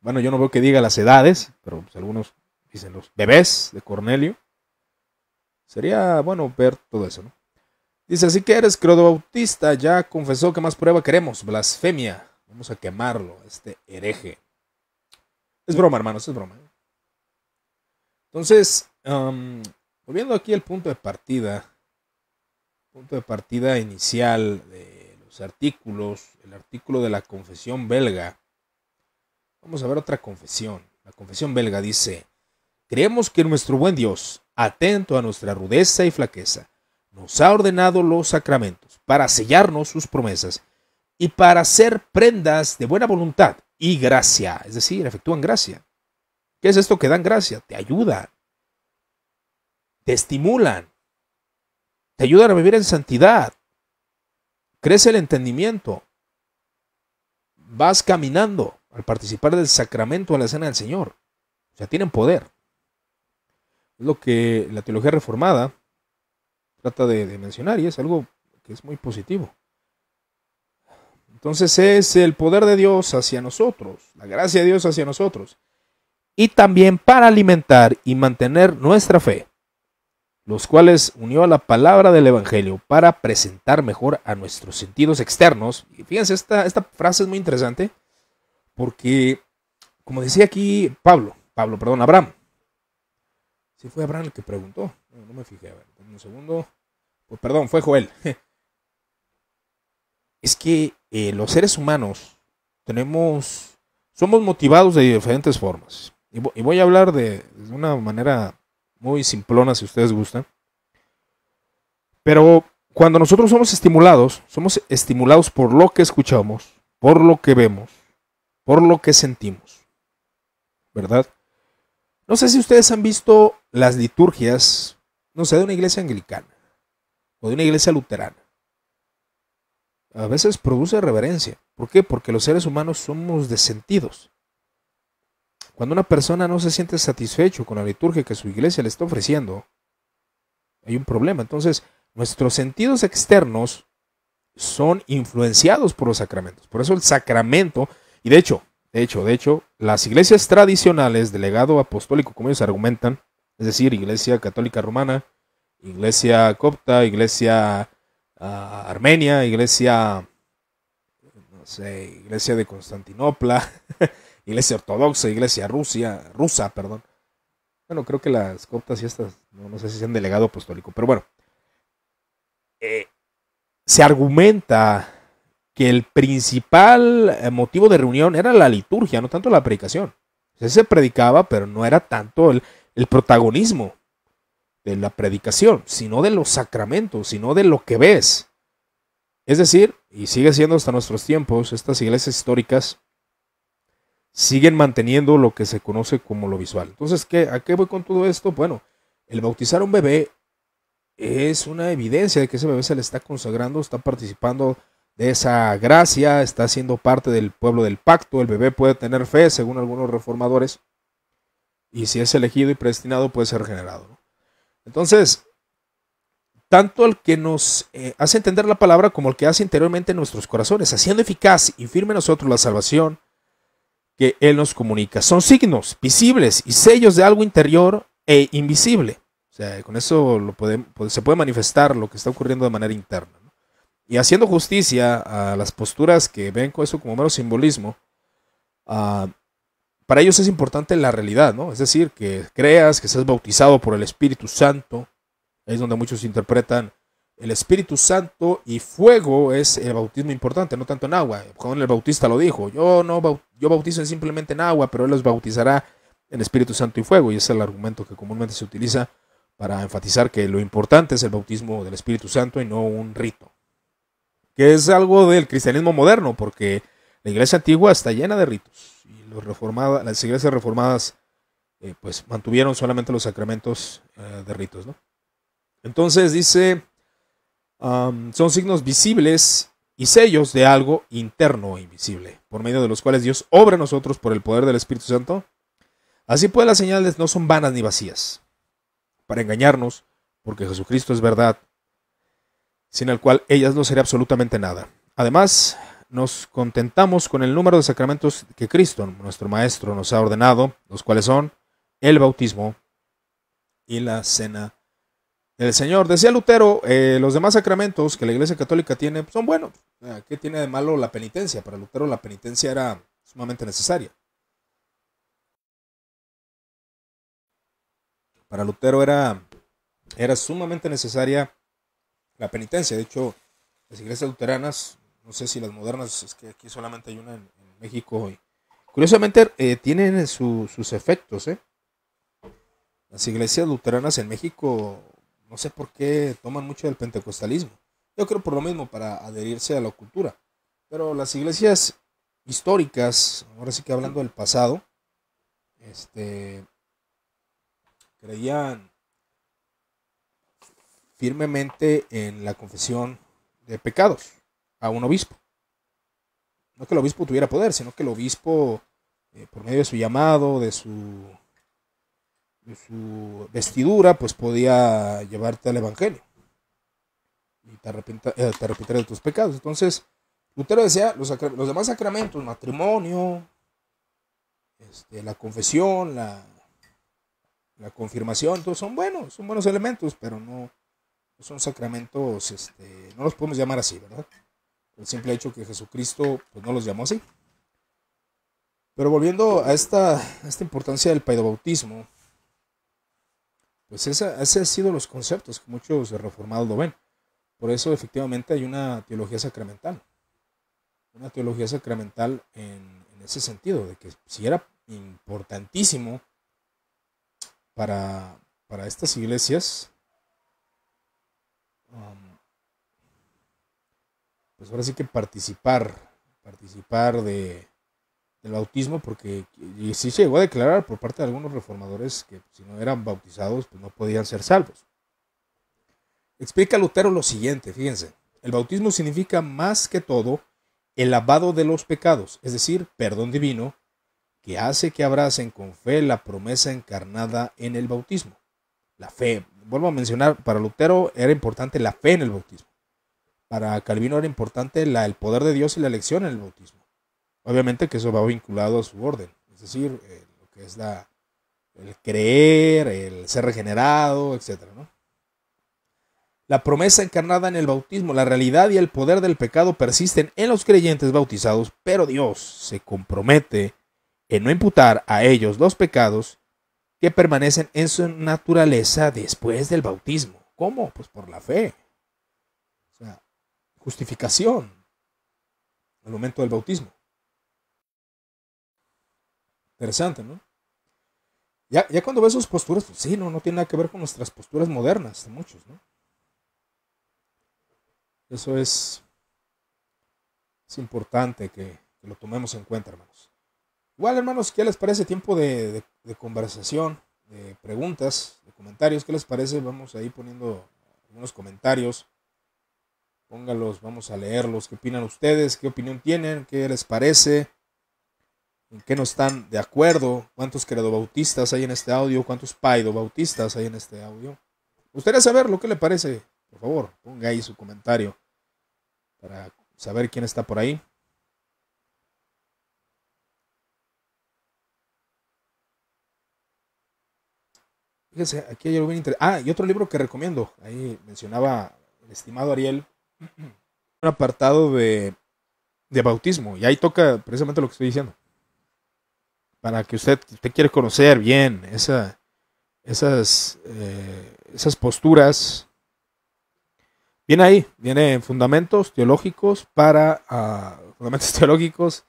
Bueno, yo no veo que diga las edades, pero pues, algunos dicen los bebés de Cornelio Sería bueno ver todo eso, ¿no? Dice, así que eres bautista ya confesó que más prueba queremos, blasfemia. Vamos a quemarlo, este hereje. Es broma, hermanos, es broma. ¿eh? Entonces, volviendo aquí al punto de partida, punto de partida inicial de los artículos, el artículo de la confesión belga. Vamos a ver otra confesión. La confesión belga dice, creemos que nuestro buen Dios atento a nuestra rudeza y flaqueza, nos ha ordenado los sacramentos para sellarnos sus promesas y para ser prendas de buena voluntad y gracia, es decir, efectúan gracia. ¿Qué es esto que dan gracia? Te ayudan, te estimulan, te ayudan a vivir en santidad, crece el entendimiento, vas caminando al participar del sacramento a la cena del Señor, o sea, tienen poder. Es lo que la teología reformada trata de, mencionar y es algo que es muy positivo. Entonces es el poder de Dios hacia nosotros, la gracia de Dios hacia nosotros. Y también para alimentar y mantener nuestra fe, los cuales unió a la palabra del Evangelio para presentar mejor a nuestros sentidos externos. Y fíjense, esta frase es muy interesante porque, como decía aquí Pablo, Pablo, perdón, Abraham, fue Abraham el que preguntó. No, me fijé. A ver, un segundo. Pues perdón, fue Joel. Es que eh, los seres humanos tenemos, somos motivados de diferentes formas. Y, voy a hablar de, de, una manera muy simplona, si ustedes gustan. Pero cuando nosotros somos estimulados, somos estimulados por lo que escuchamos, por lo que vemos, por lo que sentimos. ¿Verdad? No sé si ustedes han visto las liturgias, no sé, de una iglesia anglicana o de una iglesia luterana. A veces produce reverencia. ¿Por qué? Porque los seres humanos somos de sentidos. Cuando una persona no se siente satisfecho con la liturgia que su iglesia le está ofreciendo, hay un problema. Entonces, nuestros sentidos externos son influenciados por los sacramentos. Por eso el sacramento, y de hecho, de hecho, de hecho, las iglesias tradicionales del legado apostólico, como ellos argumentan, es decir, iglesia católica romana, iglesia copta, iglesia ah, armenia, iglesia, no sé, iglesia de Constantinopla, iglesia ortodoxa, iglesia rusia, rusa, perdón. Bueno, creo que las coptas y estas, no, sé si sean delegado apostólico, pero bueno. Eh, se argumenta que el principal eh, motivo de reunión era la liturgia, no tanto la predicación. se predicaba, pero no era tanto el, protagonismo de la predicación, sino de los sacramentos, sino de lo que ves. Es decir, y sigue siendo hasta nuestros tiempos, estas iglesias históricas siguen manteniendo lo que se conoce como lo visual. Entonces, ¿qué, ¿a qué voy con todo esto? Bueno, el bautizar a un bebé es una evidencia de que ese bebé se le está consagrando, está participando de esa gracia, está siendo parte del pueblo del pacto, el bebé puede tener fe, según algunos reformadores, y si es elegido y predestinado puede ser generado. Entonces, tanto el que nos eh, hace entender la palabra como el que hace interiormente nuestros corazones, haciendo eficaz y firme nosotros la salvación que Él nos comunica. Son signos visibles y sellos de algo interior e invisible. O sea, con eso lo se puede manifestar lo que está ocurriendo de manera interna. Y haciendo justicia a las posturas que ven con eso como mero simbolismo, ah, para ellos es importante la realidad, ¿no? Es decir, que creas, que seas bautizado por el Espíritu Santo, es donde muchos interpretan el Espíritu Santo y fuego es el bautismo importante, no tanto en agua. Juan el Bautista lo dijo, yo no yo bautizo simplemente en agua, pero él los bautizará en Espíritu Santo y fuego, y es el argumento que comúnmente se utiliza para enfatizar que lo importante es el bautismo del Espíritu Santo y no un rito que es algo del cristianismo moderno, porque la iglesia antigua está llena de ritos y las iglesias reformadas eh, pues mantuvieron solamente los sacramentos eh, de ritos. ¿no? Entonces dice, son signos visibles y sellos de algo interno e invisible, por medio de los cuales Dios obra a nosotros por el poder del Espíritu Santo. Así pues, las señales no son vanas ni vacías, para engañarnos, porque Jesucristo es verdad sin el cual ellas no serían absolutamente nada. Además, nos contentamos con el número de sacramentos que Cristo, nuestro Maestro, nos ha ordenado, los cuales son el bautismo y la cena del Señor. Decía Lutero, eh, los demás sacramentos que la Iglesia Católica tiene son buenos. ¿Qué tiene de malo la penitencia? Para Lutero la penitencia era sumamente necesaria. Para Lutero era, era sumamente necesaria la penitencia. De hecho, las iglesias luteranas, no sé si las modernas, es que aquí solamente hay una en, México hoy. Curiosamente, eh, tienen sus efectos. ¿eh? Las iglesias luteranas en México, no sé por qué toman mucho del pentecostalismo. Yo creo por lo mismo, para adherirse a la cultura. Pero las iglesias históricas, ahora sí que hablando del pasado, este, creían firmemente en la confesión de pecados a un obispo. No que el obispo tuviera poder, sino que el obispo, eh, por medio de su llamado, de su, vestidura, pues podía llevarte al Evangelio y te, eh, arrepentir de tus pecados. Entonces, Lutero decía, los, los demás sacramentos, matrimonio, este, la confesión, la, la confirmación, todos son buenos, son buenos elementos, pero no, son sacramentos, este, no los podemos llamar así, ¿verdad? El simple hecho que Jesucristo pues, no los llamó así. Pero volviendo a esta, esta importancia del paidobautismo, pues esa, ese han sido los conceptos que muchos reformados lo ven. Por eso efectivamente hay una teología sacramental. Una teología sacramental en, ese sentido, de que si era importantísimo para, para estas iglesias, Um, pues ahora sí que participar, participar de, del bautismo, porque sí se llegó a declarar por parte de algunos reformadores que si no eran bautizados, pues no podían ser salvos. Explica Lutero lo siguiente, fíjense, el bautismo significa más que todo el lavado de los pecados, es decir, perdón divino, que hace que abracen con fe la promesa encarnada en el bautismo. La fe vuelvo a mencionar, para Lutero era importante la fe en el bautismo. Para Calvino era importante la, el poder de Dios y la elección en el bautismo. Obviamente que eso va vinculado a su orden, es decir, eh, lo que es la, el creer, el ser regenerado, etc. La promesa encarnada en el bautismo, la realidad y el poder del pecado persisten en los creyentes bautizados, pero Dios se compromete en no imputar a ellos los pecados que permanecen en su naturaleza después del bautismo. ¿Cómo? Pues por la fe. O sea, justificación al momento del bautismo. Interesante, ¿no? Ya, cuando ves sus posturas, pues sí, no, no tiene nada que ver con nuestras posturas modernas muchos, ¿no? Eso es, es importante que lo tomemos en cuenta, hermanos. Igual, hermanos, ¿qué les parece? Tiempo de, conversación, de preguntas, de comentarios. ¿Qué les parece? Vamos ahí poniendo algunos comentarios. Póngalos, vamos a leerlos. ¿Qué opinan ustedes? ¿Qué opinión tienen? ¿Qué les parece? ¿En qué no están de acuerdo? ¿Cuántos bautistas hay en este audio? ¿Cuántos paidobautistas hay en este audio? ustedes gustaría saber lo que le parece. Por favor, ponga ahí su comentario para saber quién está por ahí. aquí hay Ah, y otro libro que recomiendo. Ahí mencionaba el estimado Ariel. Un apartado de, bautismo. Y ahí toca precisamente lo que estoy diciendo. Para que usted, usted quiere conocer bien esas, eh, esas posturas. Viene ahí, viene fundamentos teológicos para ah, fundamentos teológicos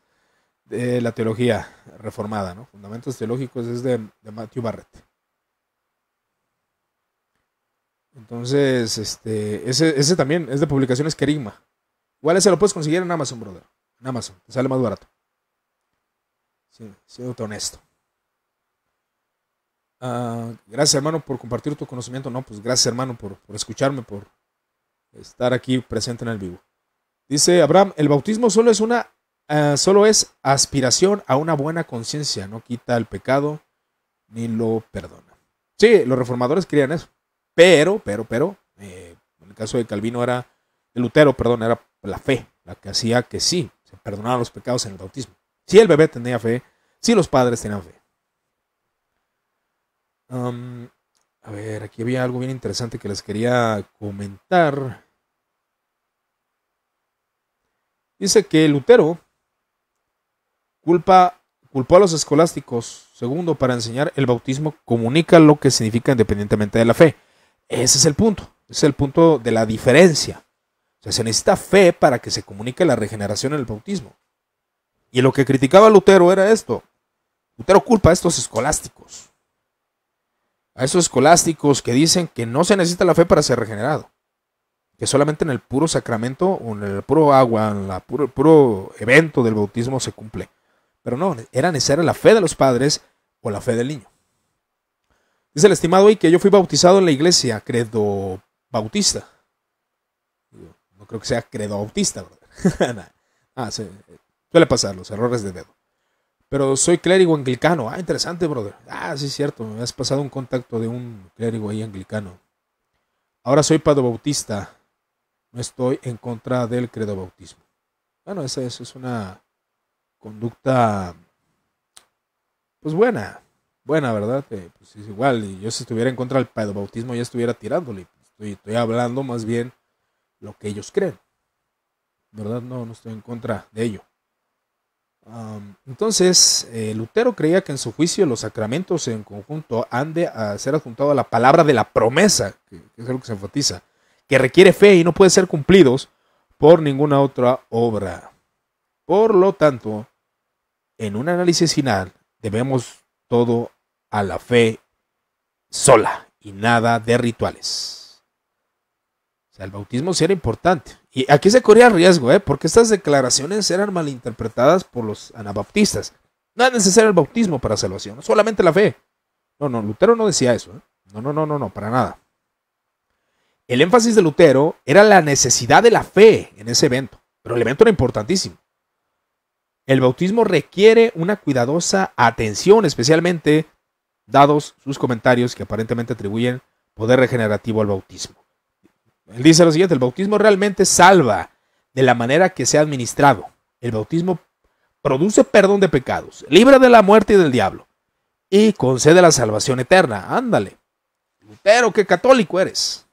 de la teología reformada, ¿no? Fundamentos teológicos es de, de Matthew Barrett. Entonces, este, ese, también es de publicaciones Kerigma. Igual ese lo puedes conseguir en Amazon, brother. En Amazon, te sale más barato. Sí, honesto. Ah, gracias, hermano, por compartir tu conocimiento. No, pues gracias, hermano, por, escucharme, por estar aquí presente en el vivo. Dice Abraham, el bautismo solo es una ah, solo es aspiración a una buena conciencia, no quita el pecado ni lo perdona. Sí, los reformadores creían eso. Pero, pero, pero, eh, en el caso de Calvino era, de Lutero, perdón, era la fe la que hacía que sí, se perdonaban los pecados en el bautismo. Si el bebé tenía fe, si los padres tenían fe. Um, a ver, aquí había algo bien interesante que les quería comentar. Dice que Lutero culpa, culpó a los escolásticos, segundo, para enseñar el bautismo comunica lo que significa independientemente de la fe. Ese es el punto, ese es el punto de la diferencia. O sea, se necesita fe para que se comunique la regeneración en el bautismo. Y lo que criticaba Lutero era esto. Lutero culpa a estos escolásticos. A esos escolásticos que dicen que no se necesita la fe para ser regenerado. Que solamente en el puro sacramento o en el puro agua, en el puro evento del bautismo se cumple. Pero no, era necesaria la fe de los padres o la fe del niño. Dice el estimado y que yo fui bautizado en la iglesia credo bautista. No creo que sea credo bautista, ah, eh, Suele pasar los errores de dedo. Pero soy clérigo anglicano. Ah, interesante, brother. Ah, sí, cierto. Me has pasado un contacto de un clérigo ahí anglicano. Ahora soy bautista. No estoy en contra del credo bautismo. Bueno, esa es una conducta, pues buena buena, ¿verdad? Eh, pues es igual, y yo si estuviera en contra del bautismo ya estuviera tirándole. Estoy, hablando más bien lo que ellos creen. ¿Verdad? No, no estoy en contra de ello. entonces, eh, Lutero creía que en su juicio los sacramentos en conjunto han de a ah, ser adjuntados a la palabra de la promesa, que, es algo que se enfatiza, que requiere fe y no puede ser cumplidos por ninguna otra obra. Por lo tanto, en un análisis final debemos todo a la fe sola y nada de rituales. O sea, el bautismo sí era importante. Y aquí se corría riesgo, ¿eh? porque estas declaraciones eran malinterpretadas por los anabaptistas. No es necesario el bautismo para salvación, solamente la fe. No, no, Lutero no decía eso. ¿eh? No, no, no, no, no, para nada. El énfasis de Lutero era la necesidad de la fe en ese evento, pero el evento era importantísimo. El bautismo requiere una cuidadosa atención, especialmente dados sus comentarios que aparentemente atribuyen poder regenerativo al bautismo. Él dice lo siguiente, el bautismo realmente salva de la manera que se ha administrado. El bautismo produce perdón de pecados, libra de la muerte y del diablo, y concede la salvación eterna. Ándale. Lutero, qué católico eres.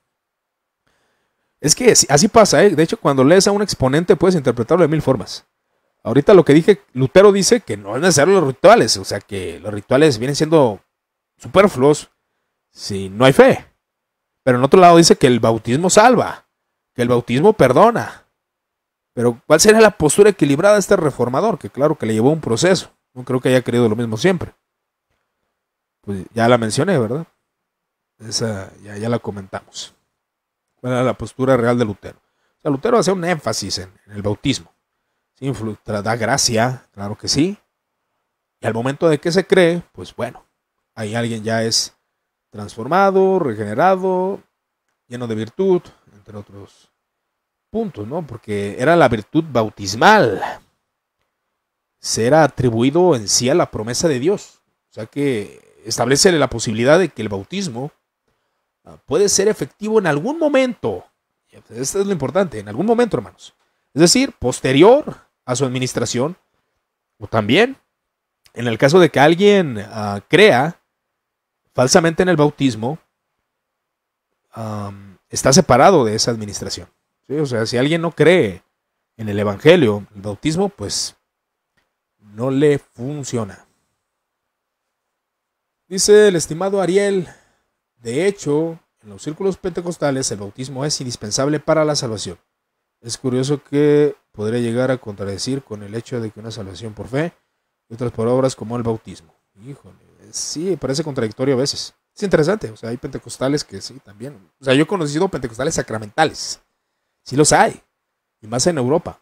Es que así pasa, ¿eh? de hecho cuando lees a un exponente puedes interpretarlo de mil formas. Ahorita lo que dije, Lutero dice que no es necesario los rituales, o sea que los rituales vienen siendo superfluos si no hay fe. Pero en otro lado dice que el bautismo salva, que el bautismo perdona. Pero ¿cuál sería la postura equilibrada de este reformador? Que claro que le llevó un proceso. No creo que haya creído lo mismo siempre. Pues ya la mencioné, ¿verdad? Esa ya, la comentamos. ¿Cuál era la postura real de Lutero? O sea, Lutero hace un énfasis en, el bautismo. Sí, da gracia, claro que sí. Y al momento de que se cree, pues bueno, Ahí alguien ya es transformado, regenerado, lleno de virtud, entre otros puntos, ¿no? Porque era la virtud bautismal. será atribuido en sí a la promesa de Dios. O sea que establece la posibilidad de que el bautismo ah, puede ser efectivo en algún momento. Esto es lo importante, en algún momento, hermanos. Es decir, posterior a su administración, o también en el caso de que alguien ah, crea falsamente en el bautismo, está separado de esa administración. O sea, si alguien no cree en el Evangelio, el bautismo, pues no le funciona. Dice el estimado Ariel, de hecho, en los círculos pentecostales el bautismo es indispensable para la salvación. Es curioso que podría llegar a contradecir con el hecho de que una salvación por fe y otras por obras como el bautismo. Híjole sí, parece contradictorio a veces. Es interesante, o sea, hay pentecostales que sí, también. O sea, yo he conocido pentecostales sacramentales. Sí los hay. Y más en Europa.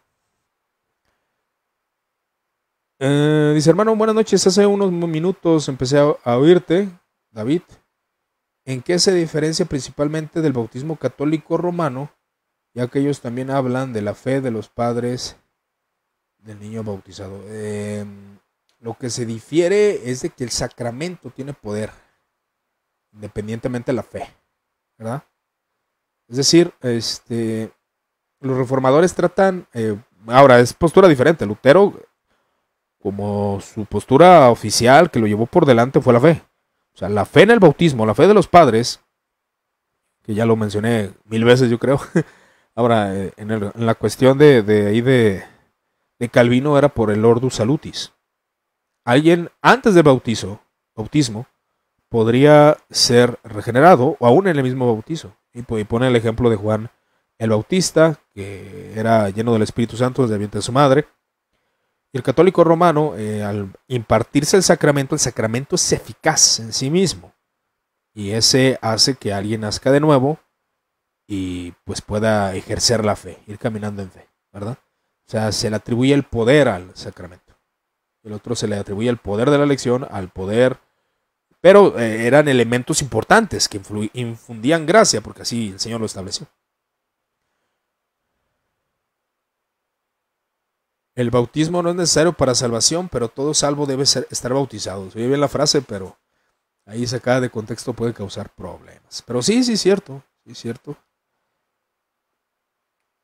Eh, dice, hermano, buenas noches. Hace unos minutos empecé a, a oírte, David. ¿En qué se diferencia principalmente del bautismo católico romano? Ya que ellos también hablan de la fe de los padres del niño bautizado. Eh, lo que se difiere es de que el sacramento tiene poder, independientemente de la fe, ¿verdad? Es decir, este, los reformadores tratan, eh, ahora es postura diferente, Lutero, como su postura oficial que lo llevó por delante fue la fe. O sea, la fe en el bautismo, la fe de los padres, que ya lo mencioné mil veces yo creo. Ahora, eh, en, la cuestión de, de ahí de, de Calvino era por el Ordus Salutis alguien antes del bautizo, bautismo, podría ser regenerado o aún en el mismo bautizo. Y, pone el ejemplo de Juan el Bautista, que era lleno del Espíritu Santo desde el vientre de su madre. Y el católico romano, eh, al impartirse el sacramento, el sacramento es eficaz en sí mismo. Y ese hace que alguien nazca de nuevo y pues pueda ejercer la fe, ir caminando en fe, ¿verdad? O sea, se le atribuye el poder al sacramento el otro se le atribuye el poder de la elección, al poder, pero eh, eran elementos importantes que infundían gracia, porque así el Señor lo estableció. El bautismo no es necesario para salvación, pero todo salvo debe estar bautizado. Se oye bien la frase, pero ahí sacada de contexto puede causar problemas. Pero sí, sí es cierto, sí es cierto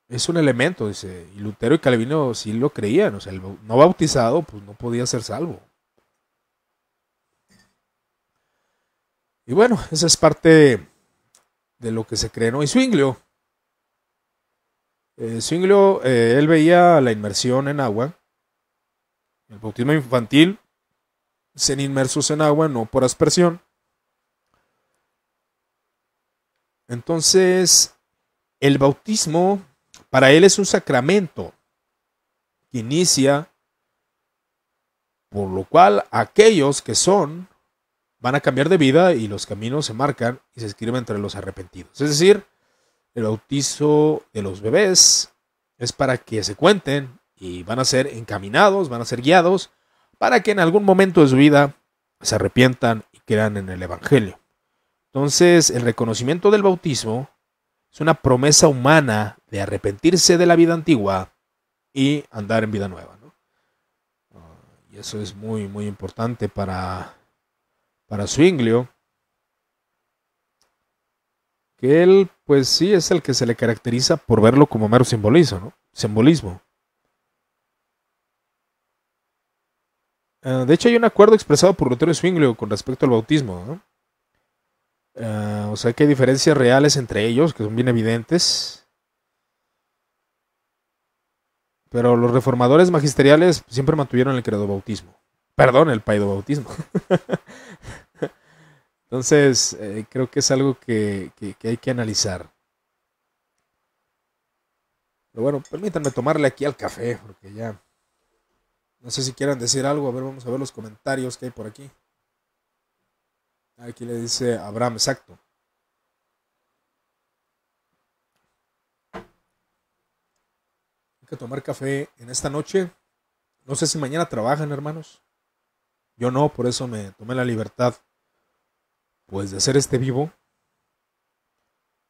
es un elemento, dice. Y Lutero y Calvino sí lo creían. O sea, el no bautizado, pues no podía ser salvo. Y bueno, esa es parte de lo que se cree, Y Zwinglio. Eh, Zwinglio, eh, él veía la inmersión en agua, el bautismo infantil, ser inmersos en agua, no por aspersión. Entonces, el bautismo para él es un sacramento que inicia, por lo cual aquellos que son van a cambiar de vida y los caminos se marcan y se escriben entre los arrepentidos. Es decir, el bautizo de los bebés es para que se cuenten y van a ser encaminados, van a ser guiados, para que en algún momento de su vida se arrepientan y crean en el Evangelio. Entonces, el reconocimiento del bautismo es una promesa humana de arrepentirse de la vida antigua y andar en vida nueva. ¿no? Ah, y eso es muy, muy importante para, para Swinglio, Que él, pues sí, es el que se le caracteriza por verlo como mero simbolismo. ¿no? simbolismo. Ah, de hecho, hay un acuerdo expresado por Lutero Swinglio con respecto al bautismo. ¿no? Ah, o sea que hay diferencias reales entre ellos, que son bien evidentes. Pero los reformadores magisteriales siempre mantuvieron el credo bautismo. Perdón, el bautismo Entonces, eh, creo que es algo que, que hay que analizar. Pero bueno, permítanme tomarle aquí al café, porque ya... No sé si quieran decir algo. A ver, vamos a ver los comentarios que hay por aquí. Aquí le dice Abraham, exacto. Hay que tomar café en esta noche. No sé si mañana trabajan, hermanos. Yo no, por eso me tomé la libertad, pues, de hacer este vivo.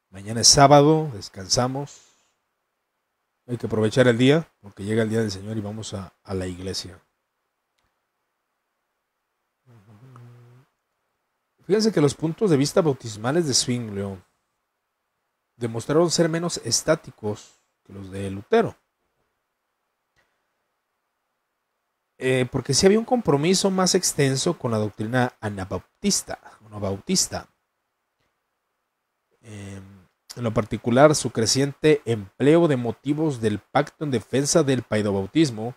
Mañana es sábado, descansamos. Hay que aprovechar el día, porque llega el día del Señor y vamos a, a la iglesia. Fíjense que los puntos de vista bautismales de Zwinglio demostraron ser menos estáticos que los de Lutero. Eh, porque sí había un compromiso más extenso con la doctrina anabautista. anabautista. Em, en lo particular, su creciente empleo de motivos del pacto en defensa del paidobautismo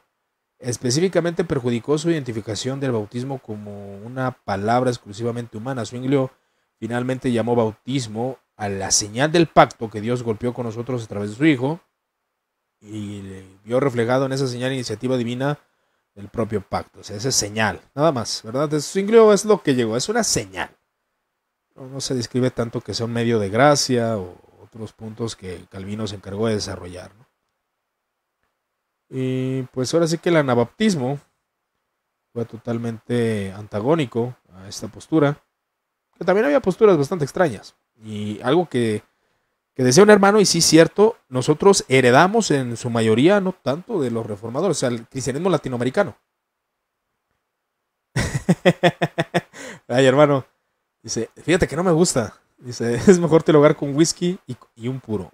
Específicamente perjudicó su identificación del bautismo como una palabra exclusivamente humana. Zwinglio finalmente llamó bautismo a la señal del pacto que Dios golpeó con nosotros a través de su Hijo y vio reflejado en esa señal iniciativa divina el propio pacto. O sea, esa señal, nada más, ¿verdad? Zwinglio es lo que llegó, es una señal. No, se describe tanto que sea un medio de gracia o otros puntos que Calvino se encargó de desarrollar. Y pues ahora sí que el anabaptismo fue totalmente antagónico a esta postura, que también había posturas bastante extrañas. Y algo que, decía un hermano, y sí cierto, nosotros heredamos en su mayoría, no tanto de los reformadores, o sea, el cristianismo latinoamericano. Ay, hermano, dice, fíjate que no me gusta. Dice, es mejor te con whisky y un puro.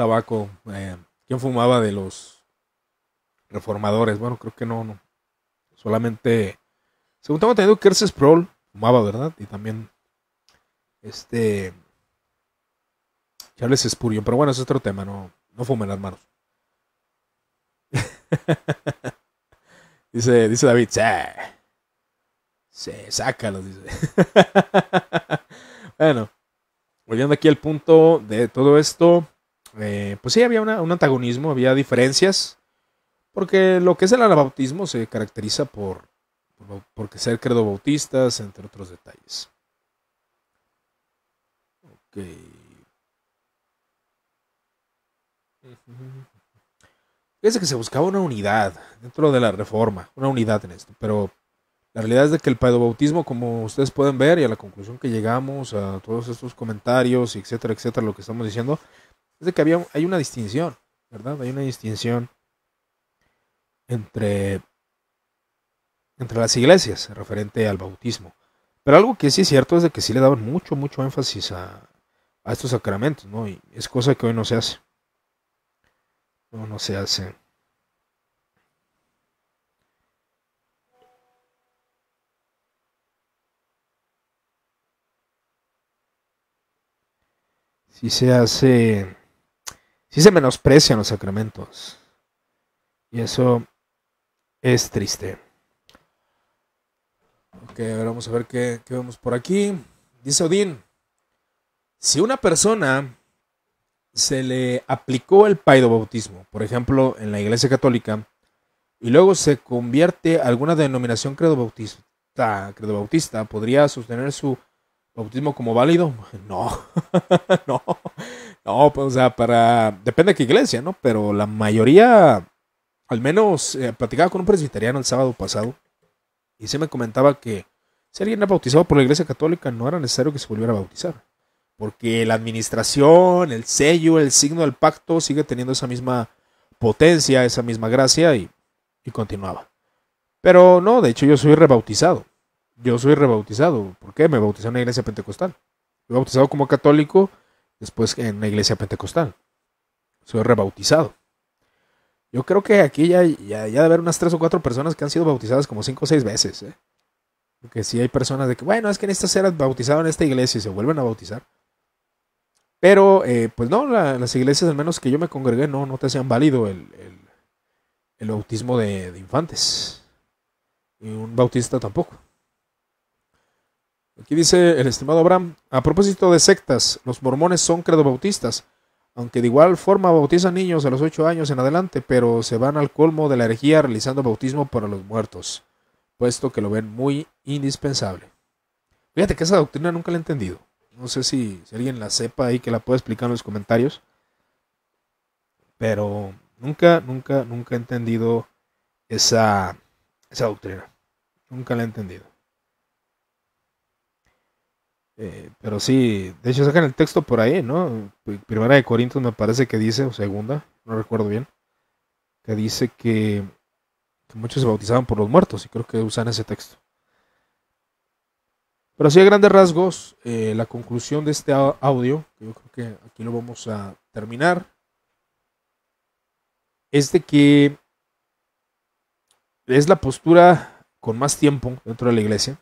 tabaco? Eh, ¿Quién fumaba de los reformadores? Bueno, creo que no, no. Solamente, según tengo entendido, Kerses Sproul fumaba, ¿verdad? Y también este Charles Spurgeon. Pero bueno, es otro tema, no, no fumen, manos. dice, dice David, se saca. dice. bueno, volviendo aquí al punto de todo esto, eh, pues sí, había un antagonismo, había diferencias, porque lo que es el anabautismo se caracteriza por, por, ser credobautistas, entre otros detalles. Ok. Fíjense que se buscaba una unidad dentro de la reforma, una unidad en esto, pero la realidad es de que el pedobautismo, como ustedes pueden ver, y a la conclusión que llegamos, a todos estos comentarios, etcétera, etcétera, lo que estamos diciendo, es de que había, hay una distinción, ¿verdad? Hay una distinción entre, entre las iglesias referente al bautismo. Pero algo que sí es cierto es de que sí le daban mucho, mucho énfasis a, a estos sacramentos, ¿no? Y es cosa que hoy no se hace. No, no se hace. Si se hace si se menosprecian los sacramentos. Y eso es triste. Ok, vamos a ver qué, vemos por aquí. Dice Odín, si una persona se le aplicó el bautismo, por ejemplo, en la Iglesia Católica, y luego se convierte a alguna denominación credo credobautista, ¿podría sostener su bautismo como válido? No, no, no, pues, o sea, para. Depende de qué iglesia, ¿no? Pero la mayoría. Al menos eh, platicaba con un presbiteriano el sábado pasado. Y se me comentaba que si alguien era bautizado por la iglesia católica, no era necesario que se volviera a bautizar. Porque la administración, el sello, el signo del pacto sigue teniendo esa misma potencia, esa misma gracia y, continuaba. Pero no, de hecho yo soy rebautizado. Yo soy rebautizado. ¿Por qué? Me bautizó en la iglesia pentecostal. me bautizado como católico después en la iglesia pentecostal. Soy rebautizado. Yo creo que aquí ya, ya, debe haber unas tres o cuatro personas que han sido bautizadas como cinco o seis veces. ¿eh? Porque sí hay personas de que, bueno, es que necesitas ser bautizado en esta iglesia y se vuelven a bautizar. Pero, eh, pues no, las iglesias, al menos que yo me congregué, no, no te hacían válido el, el, bautismo de, de, infantes. Y un bautista tampoco. Aquí dice el estimado Abraham, a propósito de sectas, los mormones son credobautistas, aunque de igual forma bautizan niños a los 8 años en adelante, pero se van al colmo de la herejía realizando bautismo para los muertos, puesto que lo ven muy indispensable. Fíjate que esa doctrina nunca la he entendido. No sé si, alguien la sepa y que la pueda explicar en los comentarios. Pero nunca, nunca, nunca he entendido esa, esa doctrina. Nunca la he entendido. Eh, pero sí, de hecho sacan el texto por ahí, ¿no? Primera de Corintios me parece que dice, o segunda, no recuerdo bien, que dice que, muchos se bautizaban por los muertos y creo que usan ese texto. Pero sí a grandes rasgos, eh, la conclusión de este audio, que yo creo que aquí lo vamos a terminar, es de que es la postura con más tiempo dentro de la iglesia,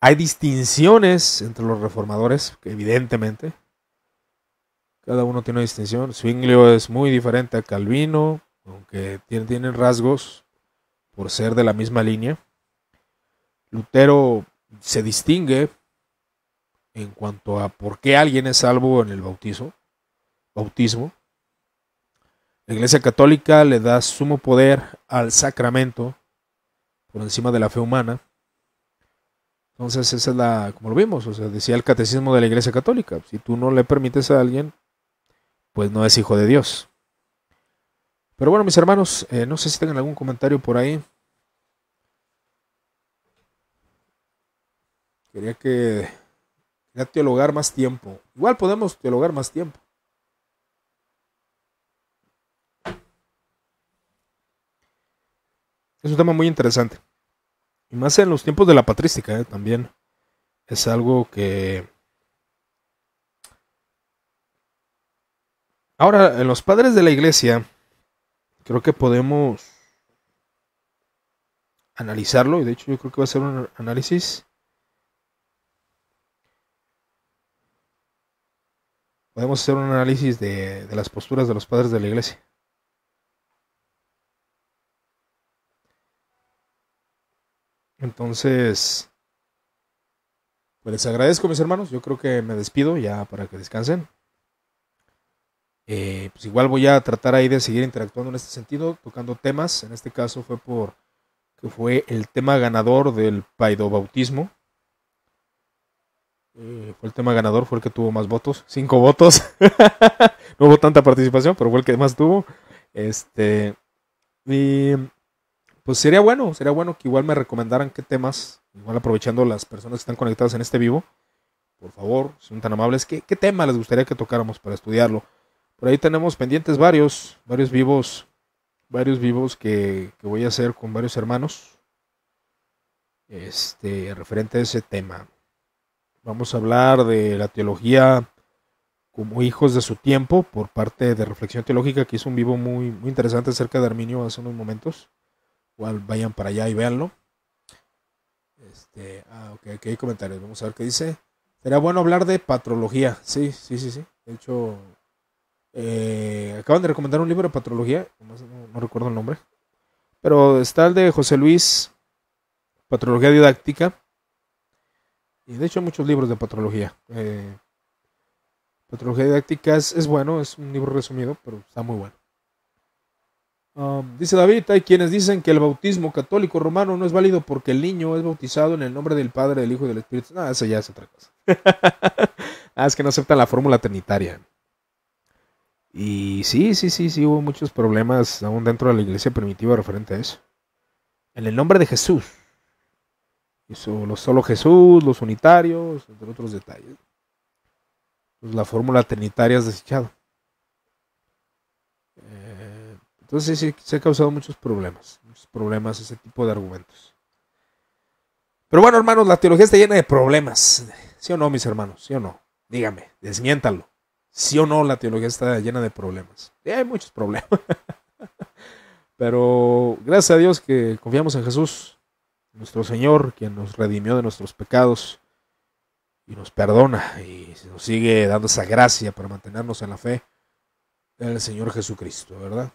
hay distinciones entre los reformadores, evidentemente. Cada uno tiene una distinción. Zwinglio es muy diferente a Calvino, aunque tienen rasgos por ser de la misma línea. Lutero se distingue en cuanto a por qué alguien es salvo en el bautizo, bautismo. La Iglesia Católica le da sumo poder al sacramento por encima de la fe humana. Entonces, esa es la, como lo vimos, o sea, decía el catecismo de la Iglesia Católica, si tú no le permites a alguien, pues no es hijo de Dios. Pero bueno, mis hermanos, eh, no sé si tengan algún comentario por ahí. Quería que quería teologar más tiempo. Igual podemos teologar más tiempo. Es un tema muy interesante. Y más en los tiempos de la patrística eh, también. Es algo que... Ahora, en los padres de la iglesia, creo que podemos analizarlo, y de hecho yo creo que va a ser un análisis. Podemos hacer un análisis de las posturas de los padres de la iglesia. Entonces, pues les agradezco, mis hermanos. Yo creo que me despido ya para que descansen. Eh, pues igual voy a tratar ahí de seguir interactuando en este sentido, tocando temas. En este caso fue por que fue el tema ganador del paidobautismo. bautismo. Eh, fue el tema ganador, fue el que tuvo más votos, cinco votos. no hubo tanta participación, pero fue el que más tuvo. Este y pues sería bueno, sería bueno que igual me recomendaran qué temas, igual aprovechando las personas que están conectadas en este vivo, por favor, si son tan amables, ¿qué, tema les gustaría que tocáramos para estudiarlo? Por ahí tenemos pendientes varios, varios vivos, varios vivos que, voy a hacer con varios hermanos, este, referente a ese tema. Vamos a hablar de la teología como hijos de su tiempo por parte de Reflexión Teológica, que hizo un vivo muy interesante acerca de Arminio hace unos momentos. Igual vayan para allá y veanlo. Este, ah, ok, aquí hay comentarios. Vamos a ver qué dice. Sería bueno hablar de patrología. Sí, sí, sí, sí. De hecho, eh, acaban de recomendar un libro de patrología. No, recuerdo el nombre. Pero está el de José Luis, Patrología Didáctica. Y de hecho, hay muchos libros de patrología. Eh, patrología Didáctica es bueno, es un libro resumido, pero está muy bueno. Um, dice David, hay quienes dicen que el bautismo católico romano no es válido porque el niño es bautizado en el nombre del Padre, del Hijo y del Espíritu. No, eso ya es otra cosa. ah, es que no aceptan la fórmula trinitaria. Y sí, sí, sí, sí, hubo muchos problemas aún dentro de la iglesia primitiva referente a eso. En el nombre de Jesús. Eso, los solo Jesús, los unitarios, entre otros detalles. Pues la fórmula trinitaria es desechada. Entonces sí, se ha causado muchos problemas, muchos problemas ese tipo de argumentos. Pero bueno, hermanos, la teología está llena de problemas. ¿Sí o no, mis hermanos? ¿Sí o no? Dígame, desmiéntalo. ¿Sí o no la teología está llena de problemas? Sí, hay muchos problemas. Pero gracias a Dios que confiamos en Jesús, nuestro Señor, quien nos redimió de nuestros pecados y nos perdona y nos sigue dando esa gracia para mantenernos en la fe del Señor Jesucristo, ¿verdad?